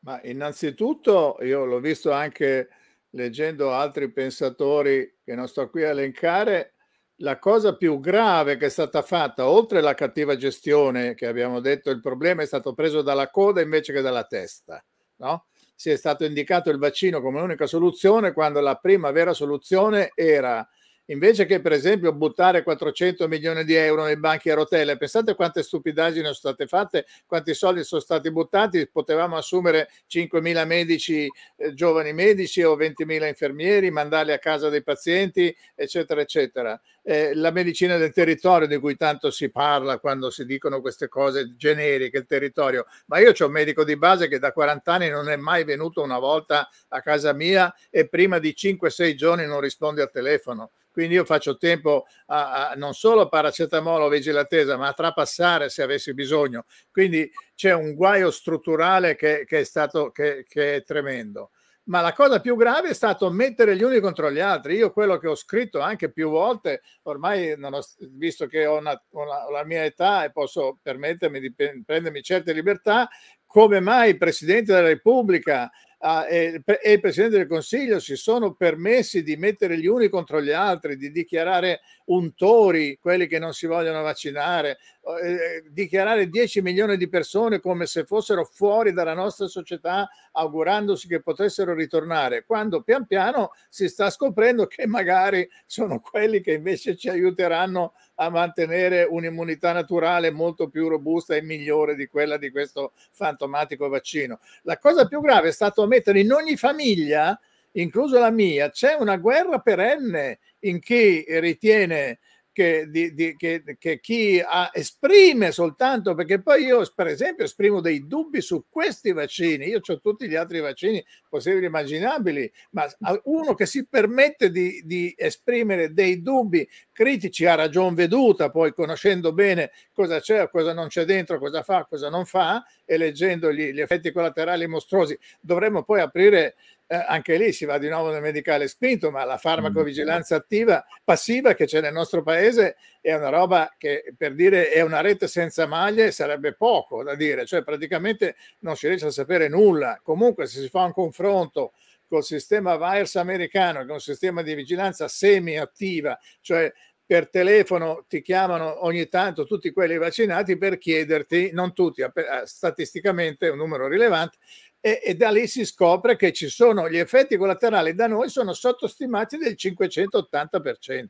Ma innanzitutto io l'ho visto anche leggendo altri pensatori che non sto qui a elencare, la cosa più grave che è stata fatta, oltre alla cattiva gestione, che abbiamo detto il problema è stato preso dalla coda invece che dalla testa, no? si è stato indicato il vaccino come unica soluzione quando la prima vera soluzione era invece che per esempio buttare 400 milioni di euro nei banchi a rotelle, pensate quante stupidaggini sono state fatte, quanti soldi sono stati buttati, potevamo assumere 5.000 medici, eh, giovani medici o 20.000 infermieri, mandarli a casa dei pazienti, eccetera, eccetera. Eh, la medicina del territorio di cui tanto si parla quando si dicono queste cose generiche, il territorio, ma io ho un medico di base che da 40 anni non è mai venuto una volta a casa mia e prima di 5-6 giorni non risponde al telefono quindi io faccio tempo a, a non solo paracetamolo, vigile attesa, ma a trapassare se avessi bisogno. Quindi c'è un guaio strutturale che, che è stato che, che è tremendo ma la cosa più grave è stato mettere gli uni contro gli altri. Io quello che ho scritto anche più volte, ormai ho, visto che ho, una, una, ho, la mia età e posso permettermi di prendermi certe libertà, come mai il Presidente della Repubblica Ah, e il Presidente del Consiglio si sono permessi di mettere gli uni contro gli altri, di dichiarare untori quelli che non si vogliono vaccinare, eh, eh, dichiarare 10 milioni di persone come se fossero fuori dalla nostra società, augurandosi che potessero ritornare, quando pian piano si sta scoprendo che magari sono quelli che invece ci aiuteranno a mantenere un'immunità naturale molto più robusta e migliore di quella di questo fantomatico vaccino. La cosa più grave è stato mettere in ogni famiglia incluso la mia, c'è una guerra perenne in chi ritiene che, di, di, che, che chi ha, esprime soltanto, perché poi io per esempio esprimo dei dubbi su questi vaccini, io ho tutti gli altri vaccini possibili e immaginabili, ma uno che si permette di, di esprimere dei dubbi critici a ragion veduta, poi conoscendo bene cosa c'è, cosa non c'è dentro, cosa fa, cosa non fa, e leggendo gli, gli effetti collaterali mostruosi, dovremmo poi aprire eh, anche lì si va di nuovo nel medicale spinto, ma la mm. farmacovigilanza attiva, passiva che c'è nel nostro paese è una roba che per dire è una rete senza maglie sarebbe poco da dire, cioè praticamente non si riesce a sapere nulla. Comunque se si fa un confronto col sistema virus americano, che è un sistema di vigilanza semi-attiva, cioè per telefono ti chiamano ogni tanto tutti quelli vaccinati per chiederti, non tutti, statisticamente un numero rilevante, e, e, da lì si scopre che ci sono gli effetti collaterali da noi sono sottostimati del 580%,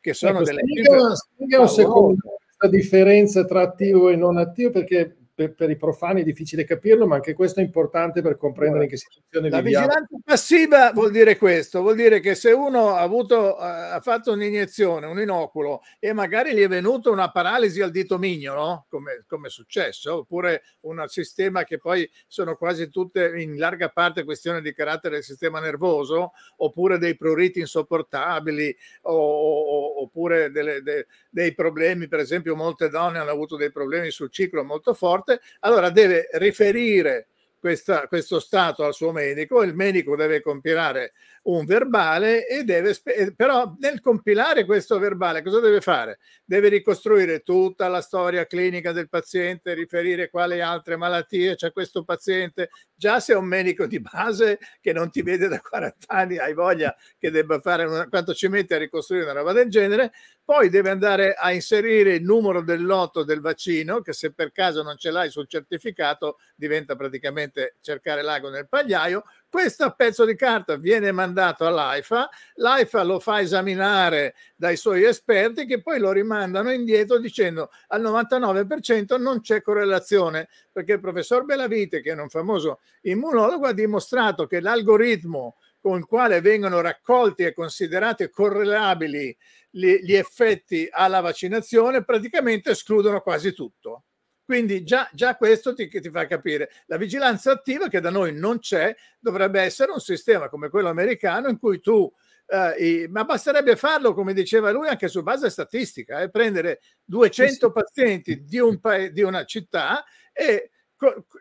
che sono ecco, delle... Spiega, spiega un secondo questa differenza tra attivo e non attivo, perché per, per, i profani è difficile capirlo, ma anche questo è importante per comprendere in che situazione la viviamo. La vigilanza passiva vuol dire questo, vuol dire che se uno ha, avuto, eh, ha fatto un'iniezione, un inoculo e magari gli è venuta una paralisi al dito mignolo, come, come, è successo, oppure un sistema che poi sono quasi tutte in larga parte questione di carattere del sistema nervoso, oppure dei pruriti insopportabili, o, o, oppure delle, de, dei problemi, per esempio molte donne hanno avuto dei problemi sul ciclo molto forti, morte, allora deve riferire questa, questo stato al suo medico, il medico deve compilare un verbale e deve, però nel compilare questo verbale cosa deve fare? Deve ricostruire tutta la storia clinica del paziente, riferire quali altre malattie c'è questo paziente, già se è un medico di base che non ti vede da 40 anni, hai voglia che debba fare una, quanto ci mette a ricostruire una roba del genere, poi deve andare a inserire il numero del lotto del vaccino, che se per caso non ce l'hai sul certificato diventa praticamente cercare l'ago nel pagliaio. Questo pezzo di carta viene mandato all'AIFA, l'AIFA lo fa esaminare dai suoi esperti che poi lo rimandano indietro dicendo al 99% non c'è correlazione, perché il professor Belavite, che è un famoso immunologo, ha dimostrato che l'algoritmo con il quale vengono raccolti e considerati correlabili gli effetti alla vaccinazione, praticamente escludono quasi tutto. Quindi già, già questo ti, ti, fa capire. La vigilanza attiva che da noi non c'è dovrebbe essere un sistema come quello americano in cui tu, eh, i, ma basterebbe farlo come diceva lui anche su base statistica, eh, prendere 200 pazienti di, un paese, di una città e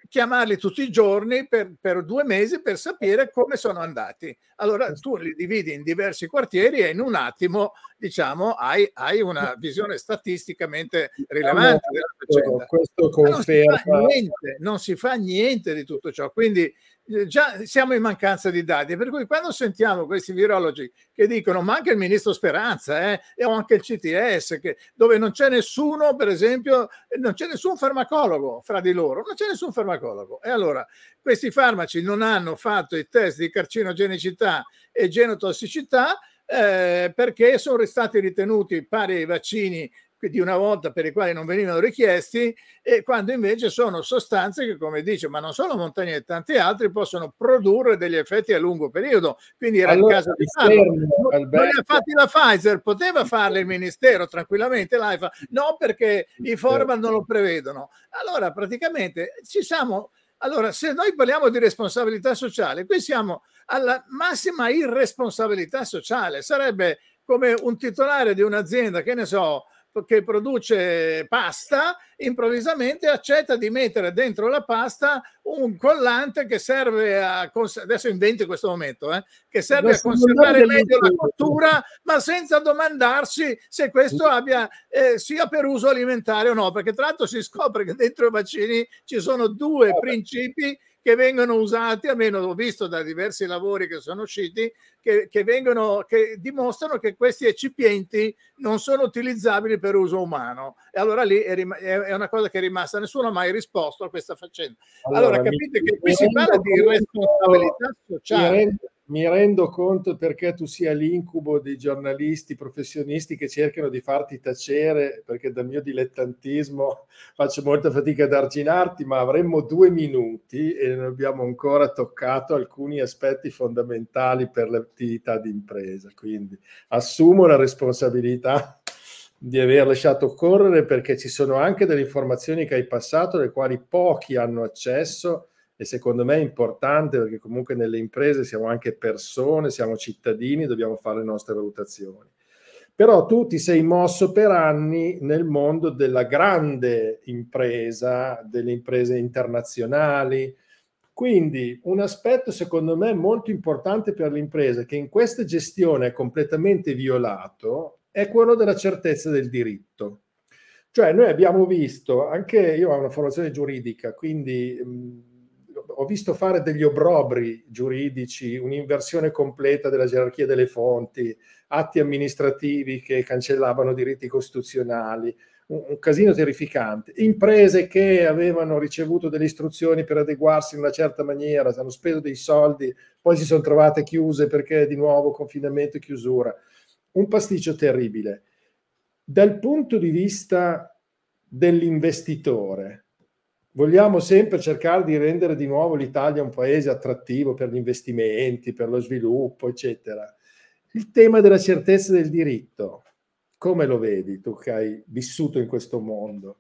chiamarli tutti i giorni per, per due mesi per sapere come sono andati. Allora tu li dividi in diversi quartieri e in un attimo, diciamo, hai, hai una visione statisticamente diciamo, rilevante della faccenda. Questo conferma. Non si, niente, non si fa niente di tutto ciò, quindi eh, già siamo in mancanza di dati, per cui quando sentiamo questi virologi che dicono ma anche il ministro Speranza eh, e anche il CTS, che, dove non c'è nessuno, per esempio, eh, non c'è nessun farmacologo fra di loro, non c'è nessun farmacologo. E allora questi farmaci non hanno fatto i test di carcinogenicità tossicità e genotossicità eh, perché sono stati ritenuti pari ai vaccini di una volta per i quali non venivano richiesti e quando invece sono sostanze che come dice ma non solo Montagnier e tanti altri possono produrre degli effetti a lungo periodo quindi era allora, il caso di farlo non li ha fatti la Pfizer poteva farle il ministero tranquillamente l'AIFA no perché i formal non lo prevedono allora praticamente ci siamo allora se noi parliamo di responsabilità sociale qui siamo alla massima irresponsabilità sociale. Sarebbe come un titolare di un'azienda, che ne so, che produce pasta, improvvisamente accetta di mettere dentro la pasta un collante che serve a cons- adesso invento questo momento, eh, che serve a conservare meglio la cottura, ma senza domandarsi se questo abbia eh, sia per uso alimentare o no, perché tra l'altro si scopre che dentro i vaccini ci sono due principi che vengono usati, almeno l'ho visto da diversi lavori che sono usciti, che, che, vengono, che dimostrano che questi eccipienti non sono utilizzabili per uso umano. E allora lì è, rim- è una cosa che è rimasta, nessuno ha mai risposto a questa faccenda. Allora, allora capite mi, che qui si parla di responsabilità sociale. Mi rendo, mi rendo conto perché tu sia l'incubo dei giornalisti professionisti che cercano di farti tacere, perché dal mio dilettantismo faccio molta fatica ad arginarti, ma avremmo due minuti e non abbiamo ancora toccato alcuni aspetti fondamentali per le, partita d'impresa. Quindi assumo la responsabilità di aver lasciato correre perché ci sono anche delle informazioni che hai passato, le quali pochi hanno accesso e secondo me è importante perché comunque nelle imprese siamo anche persone, siamo cittadini, dobbiamo fare le nostre valutazioni. Però tu ti sei mosso per anni nel mondo della grande impresa, delle imprese internazionali, quindi un aspetto secondo me molto importante per l'impresa che in questa gestione è completamente violato è quello della certezza del diritto. Cioè noi abbiamo visto, anche io ho una formazione giuridica, quindi mh, ho visto fare degli obrobri giuridici, un'inversione completa della gerarchia delle fonti, atti amministrativi che cancellavano diritti costituzionali, un, casino terrificante. Imprese che avevano ricevuto delle istruzioni per adeguarsi in una certa maniera, hanno speso dei soldi, poi si sono trovate chiuse perché di nuovo confinamento e chiusura. Un pasticcio terribile. Dal punto di vista dell'investitore, vogliamo sempre cercare di rendere di nuovo l'Italia un paese attrattivo per gli investimenti, per lo sviluppo, eccetera. Il tema della certezza del diritto come lo vedi tu che hai vissuto in questo mondo?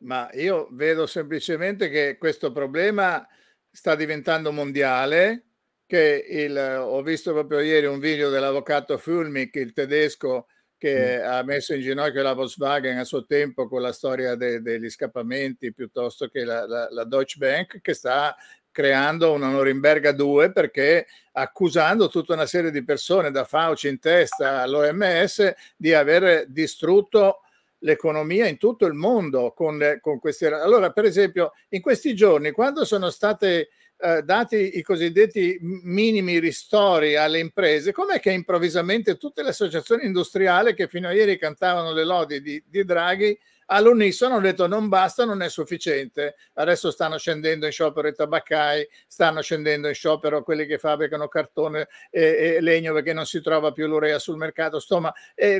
Ma io vedo semplicemente che questo problema sta diventando mondiale, che il, ho visto proprio ieri un video dell'avvocato Fulmich, il tedesco, che mm. ha messo in ginocchio la Volkswagen a suo tempo con la storia de, degli scappamenti piuttosto che la, la, la, Deutsche Bank che sta creando una Norimberga 2 perché accusando tutta una serie di persone, da Fauci in testa all'OMS, di aver distrutto l'economia in tutto il mondo con, con questi... Allora, per esempio, in questi giorni, quando sono state eh, dati i cosiddetti minimi ristori alle imprese, com'è che improvvisamente tutte le associazioni industriali che fino a ieri cantavano le lodi di, di Draghi all'unisono hanno detto non basta, non è sufficiente. Adesso stanno scendendo in sciopero i tabaccai, stanno scendendo in sciopero quelli che fabbricano cartone e, e legno perché non si trova più l'urea sul mercato, insomma,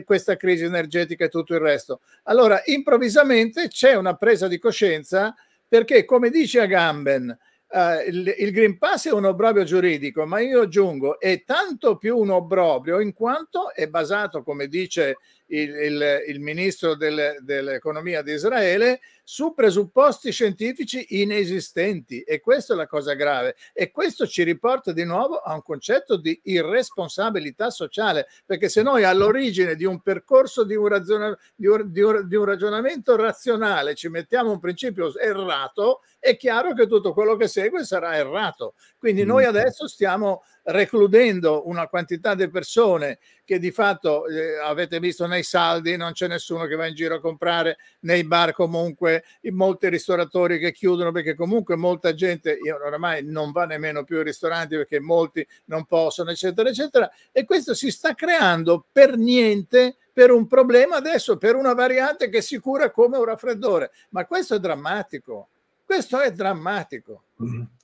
questa crisi energetica e tutto il resto. Allora, improvvisamente c'è una presa di coscienza perché, come dice Agamben, Uh, il, il, Green Pass è un obbrobrio giuridico, ma io aggiungo è tanto più un obbrobrio in quanto è basato, come dice il, il, il ministro del, dell'economia di Israele su presupposti scientifici inesistenti e questa è la cosa grave e questo ci riporta di nuovo a un concetto di irresponsabilità sociale perché se noi all'origine di un percorso di un, ragion- di un, di un, di un ragionamento razionale ci mettiamo un principio errato è chiaro che tutto quello che segue sarà errato quindi noi mm. adesso stiamo recludendo una quantità di persone che di fatto eh, avete visto nei saldi, non c'è nessuno che va in giro a comprare, nei bar comunque, in molti ristoratori che chiudono perché comunque molta gente io, oramai non va nemmeno più ai ristoranti perché molti non possono, eccetera, eccetera. E questo si sta creando per niente per un problema adesso, per una variante che si cura come un raffreddore. Ma questo è drammatico, questo è drammatico.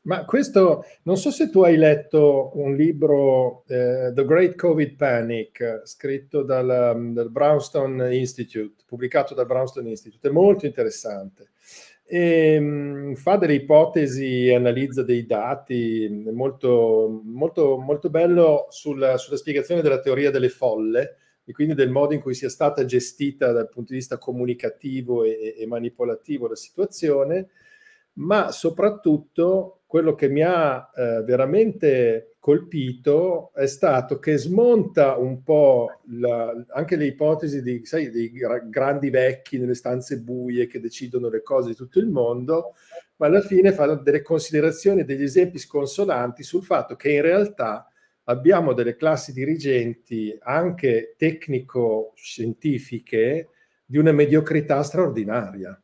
Ma questo, non so se tu hai letto un libro, eh, The Great Covid Panic, scritto dal, mm, dal, Brownstone Institute, pubblicato dal Brownstone Institute, è molto interessante. E, ehm, mh, fa delle ipotesi, analizza dei dati, mm, molto, molto, molto bello sulla, sulla spiegazione della teoria delle folle, e quindi del modo in cui sia stata gestita dal punto di vista comunicativo e, e manipolativo la situazione, ma soprattutto quello che mi ha eh, veramente colpito è stato che smonta un po' la, anche le ipotesi di, sai, dei grandi vecchi nelle stanze buie che decidono le cose di tutto il mondo, ma alla fine fa delle considerazioni, degli esempi sconsolanti sul fatto che in realtà abbiamo delle classi dirigenti anche tecnico-scientifiche di una mediocrità straordinaria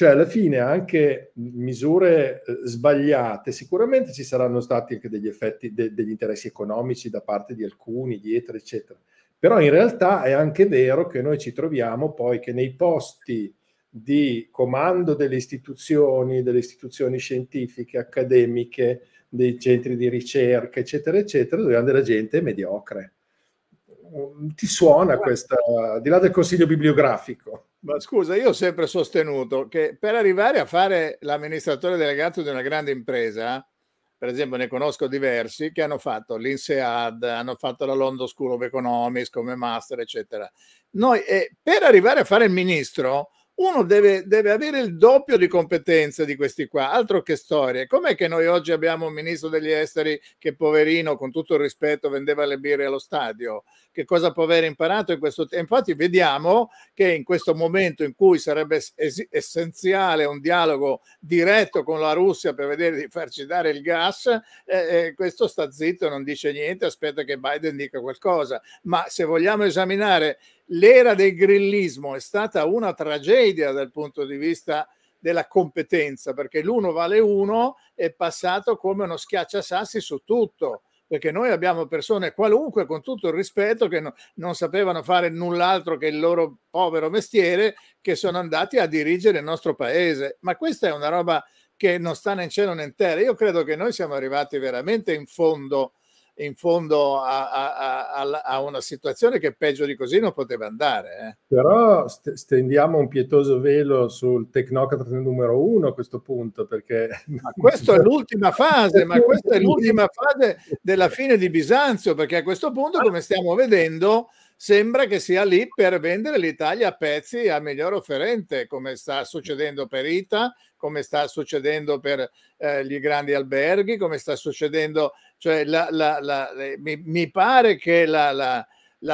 cioè, alla fine, anche misure eh, sbagliate, sicuramente ci saranno stati anche degli effetti, de- degli interessi economici da parte di alcuni, dietro, eccetera. Però in realtà è anche vero che noi ci troviamo poi che nei posti di comando delle istituzioni, delle istituzioni scientifiche, accademiche, dei centri di ricerca, eccetera, eccetera, dove della gente mediocre. Mm, ti suona questa, di là del consiglio bibliografico. Ma scusa, io ho sempre sostenuto che per arrivare a fare l'amministratore delegato di una grande impresa, per esempio ne conosco diversi che hanno fatto l'INSEAD, hanno fatto la London School of Economics come master, eccetera. Noi, eh, per arrivare a fare il ministro, uno deve, deve, avere il doppio di competenze di questi qua, altro che storie. Com'è che noi oggi abbiamo un ministro degli esteri che poverino, con tutto il rispetto, vendeva le birre allo stadio? Che cosa può aver imparato in questo tempo? Infatti vediamo che in questo momento in cui sarebbe es- essenziale un dialogo diretto con la Russia per vedere di farci dare il gas, eh, eh, questo sta zitto, non dice niente, aspetta che Biden dica qualcosa. Ma se vogliamo esaminare l'era del grillismo è stata una tragedia dal punto di vista della competenza, perché l'uno vale uno è passato come uno schiacciasassi su tutto perché noi abbiamo persone qualunque, con tutto il rispetto, che no, non sapevano fare null'altro che il loro povero mestiere, che sono andati a dirigere il nostro paese. Ma questa è una roba che non sta né in cielo né in terra. Io credo che noi siamo arrivati veramente in fondo in fondo a, a, a, a, una situazione che peggio di così non poteva andare. Eh. Però st- stendiamo un pietoso velo sul tecnocrate numero uno a questo punto, perché... Ma questa è l'ultima fase, ma questa è l'ultima fase della fine di Bisanzio, perché a questo punto, ah. come stiamo vedendo, sembra che sia lì per vendere l'Italia a pezzi a miglior offerente, come sta succedendo per Ita, come sta succedendo per eh, gli grandi alberghi, come sta succedendo cioè, la, la, la, mi, mi, pare che la,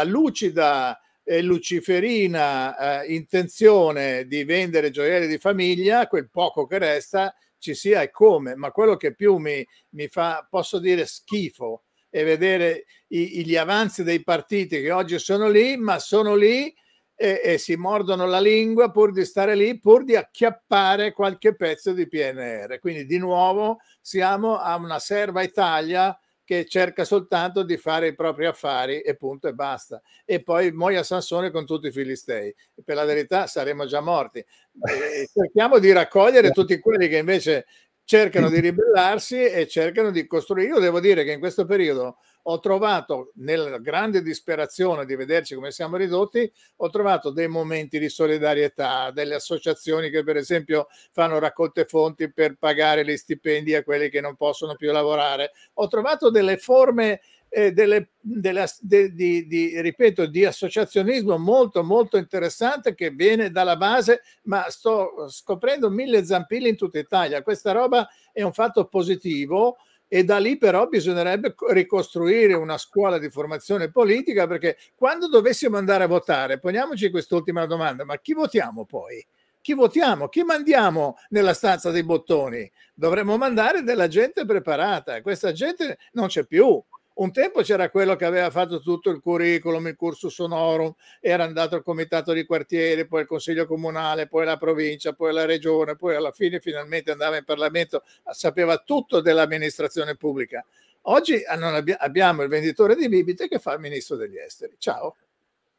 lucida e luciferina eh, intenzione di vendere gioielli di famiglia, quel poco che resta, ci sia e come, ma quello che più mi, mi fa, posso dire, schifo è vedere i, gli avanzi dei partiti che oggi sono lì, ma sono lì e, e, si mordono la lingua pur di stare lì, pur di acchiappare qualche pezzo di PNR. Quindi di nuovo siamo a una serva Italia che cerca soltanto di fare i propri affari e punto e basta. E poi muoia Sansone con tutti i filistei. Per la verità saremo già morti. E cerchiamo di raccogliere tutti quelli che invece cercano di ribellarsi e cercano di costruire. Io devo dire che in questo periodo ho trovato, nella grande disperazione di vederci come siamo ridotti, ho trovato dei momenti di solidarietà, delle associazioni che per esempio fanno raccolte fonti per pagare gli stipendi a quelli che non possono più lavorare. Ho trovato delle forme eh, delle, della, de, di, di, ripeto, di associazionismo molto molto interessante che viene dalla base, ma sto scoprendo mille zampilli in tutta Italia. Questa roba è un fatto positivo e da lì però bisognerebbe ricostruire una scuola di formazione politica perché quando dovessimo andare a votare, poniamoci quest'ultima domanda, ma chi votiamo poi? Chi votiamo? Chi mandiamo nella stanza dei bottoni? Dovremmo mandare della gente preparata, questa gente non c'è più, un tempo c'era quello che aveva fatto tutto il curriculum, il cursus honorum, era andato al comitato di quartiere, poi al consiglio comunale, poi alla provincia, poi alla regione, poi alla fine finalmente andava in Parlamento, sapeva tutto dell'amministrazione pubblica. Oggi ah, abbiamo il venditore di bibite che fa il ministro degli esteri. Ciao.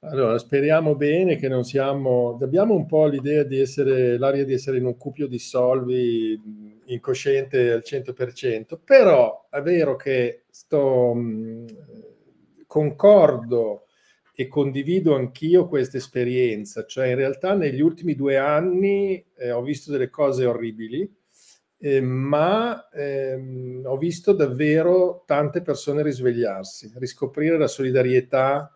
Allora, speriamo bene che non siamo... Abbiamo un po' l'idea di essere, l'aria di essere in un cupio di solvi incosciente al 100%, però è vero che sto, concordo e condivido anch'io questa esperienza, cioè in realtà negli ultimi due anni eh, ho visto delle cose orribili, eh, ma ehm, ho visto davvero tante persone risvegliarsi, riscoprire la solidarietà,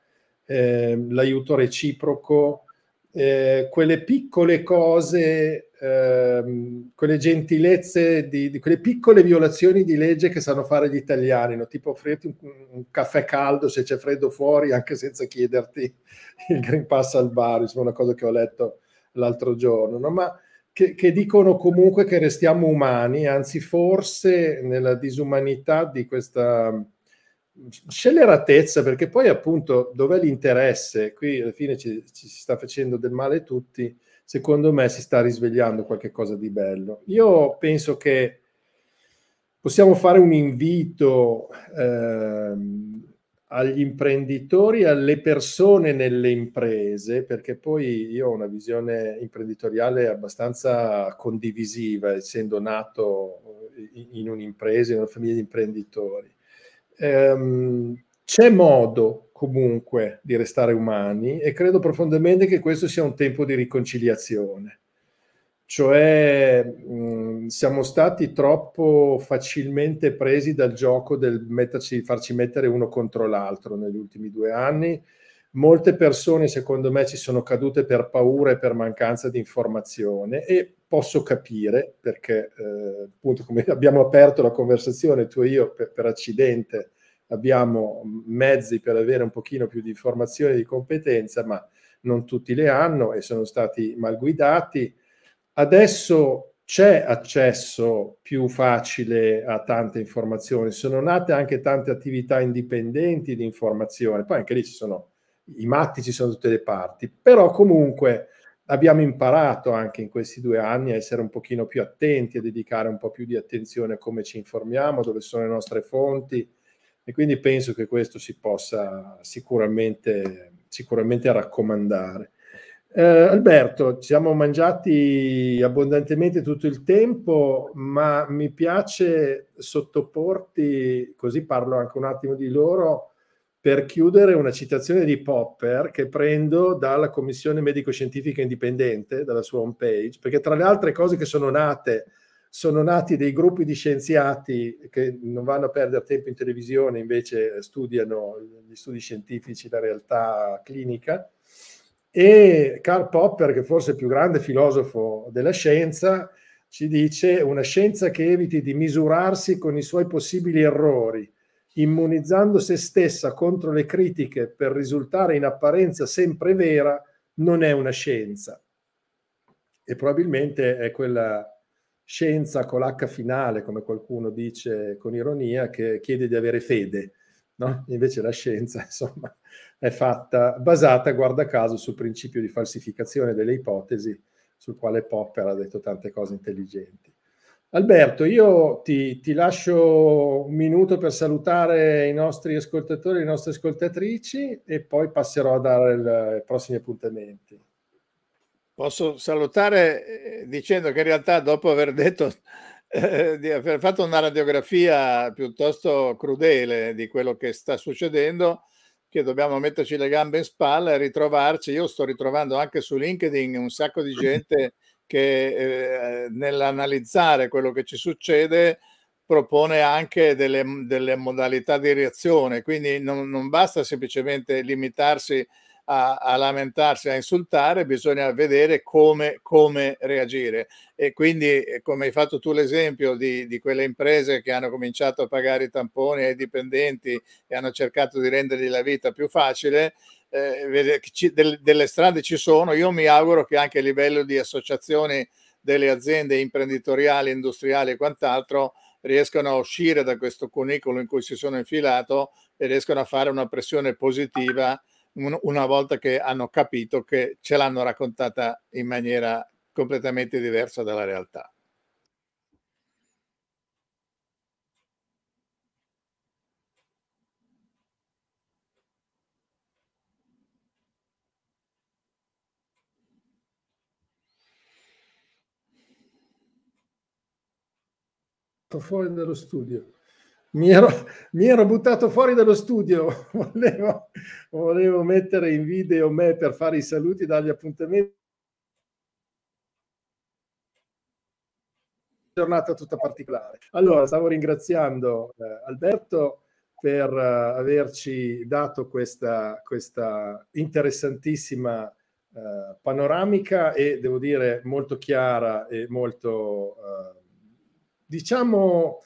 eh, l'aiuto reciproco, eh, quelle piccole cose, ehm, quelle gentilezze, di, di, quelle piccole violazioni di legge che sanno fare gli italiani, no? tipo offrirti un, un, caffè caldo se c'è freddo fuori, anche senza chiederti il Green Pass al bar, insomma una cosa che ho letto l'altro giorno, no? ma che, che dicono comunque che restiamo umani, anzi forse nella disumanità di questa scelleratezza, perché poi appunto dov'è l'interesse? Qui alla fine ci, ci, si sta facendo del male tutti, secondo me si sta risvegliando qualcosa di bello. Io penso che possiamo fare un invito eh, agli imprenditori, alle persone nelle imprese, perché poi io ho una visione imprenditoriale abbastanza condivisiva, essendo nato in un'impresa, in una famiglia di imprenditori ehm, c'è modo comunque di restare umani e credo profondamente che questo sia un tempo di riconciliazione. Cioè mh, mm, siamo stati troppo facilmente presi dal gioco del metterci, farci mettere uno contro l'altro negli ultimi due anni. Molte persone, secondo me, ci sono cadute per paura e per mancanza di informazione e posso capire, perché eh, appunto come abbiamo aperto la conversazione tu e io per, per, accidente abbiamo mezzi per avere un pochino più di informazione e di competenza, ma non tutti le hanno e sono stati mal guidati. Adesso c'è accesso più facile a tante informazioni, sono nate anche tante attività indipendenti di informazione, poi anche lì ci sono i matti, ci sono tutte le parti, però comunque abbiamo imparato anche in questi due anni a essere un pochino più attenti, a dedicare un po' più di attenzione a come ci informiamo, dove sono le nostre fonti e quindi penso che questo si possa sicuramente, sicuramente raccomandare. Eh, Alberto, ci siamo mangiati abbondantemente tutto il tempo, ma mi piace sottoporti, così parlo anche un attimo di loro, per chiudere una citazione di Popper che prendo dalla Commissione Medico-Scientifica Indipendente, dalla sua homepage, perché tra le altre cose che sono nate, sono nati dei gruppi di scienziati che non vanno a perdere tempo in televisione, invece studiano gli studi scientifici, la realtà clinica, e Karl Popper, che forse è il più grande filosofo della scienza, ci dice una scienza che eviti di misurarsi con i suoi possibili errori, immunizzando se stessa contro le critiche per risultare in apparenza sempre vera, non è una scienza. E probabilmente è quella scienza con l'H finale, come qualcuno dice con ironia, che chiede di avere fede. No? Invece la scienza, insomma, è fatta, basata, guarda caso, sul principio di falsificazione delle ipotesi, sul quale Popper ha detto tante cose intelligenti. Alberto, io ti, ti, lascio un minuto per salutare i nostri ascoltatori e le nostre ascoltatrici e poi passerò a dare il, i prossimi appuntamenti. Posso salutare eh, dicendo che in realtà dopo aver detto eh, di aver fatto una radiografia piuttosto crudele di quello che sta succedendo, che dobbiamo metterci le gambe in spalla e ritrovarci. Io sto ritrovando anche su LinkedIn un sacco di gente che eh, nell'analizzare quello che ci succede propone anche delle, delle modalità di reazione, quindi non, non basta semplicemente limitarsi a, a, lamentarsi, a insultare, bisogna vedere come, come, reagire. E quindi, eh, come hai fatto tu l'esempio di, di, quelle imprese che hanno cominciato a pagare i tamponi ai dipendenti e hanno cercato di rendergli la vita più facile, eh, ci, del, delle strade ci sono, io mi auguro che anche a livello di associazioni delle aziende imprenditoriali, industriali e quant'altro riescano a uscire da questo cunicolo in cui si sono infilato e riescano a fare una pressione positiva una volta che hanno capito che ce l'hanno raccontata in maniera completamente diversa dalla realtà. fuori dallo studio. Mi ero, mi ero, buttato fuori dallo studio, volevo, volevo, mettere in video me per fare i saluti, dargli appuntamenti. Giornata tutta particolare. Allora, stavo ringraziando eh, Alberto per eh, averci dato questa, questa interessantissima eh, panoramica e devo dire molto chiara e molto eh, diciamo,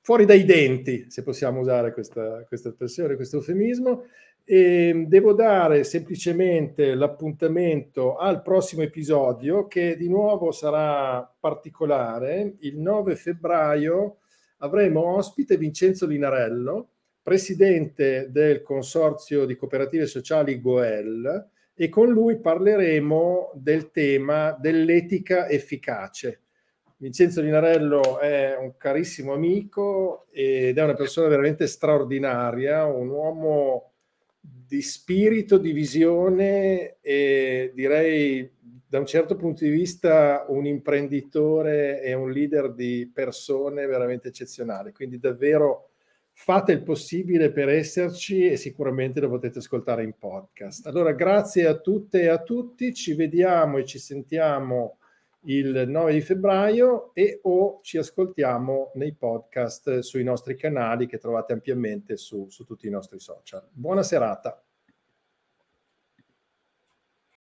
fuori dai denti, se possiamo usare questa, questa espressione, questo eufemismo. E devo dare semplicemente l'appuntamento al prossimo episodio che di nuovo sarà particolare. Il 9 febbraio avremo ospite Vincenzo Linarello, presidente del Consorzio di Cooperative Sociali Goel, e con lui parleremo del tema dell'etica efficace Vincenzo Linarello è un carissimo amico ed è una persona veramente straordinaria, un uomo di spirito, di visione e direi da un certo punto di vista un imprenditore e un leader di persone veramente eccezionali. Quindi davvero fate il possibile per esserci e sicuramente lo potete ascoltare in podcast. Allora grazie a tutte e a tutti, ci vediamo e ci sentiamo il 9 di febbraio e o ci ascoltiamo nei podcast sui nostri canali che trovate ampiamente su, su tutti i nostri social. Buona serata.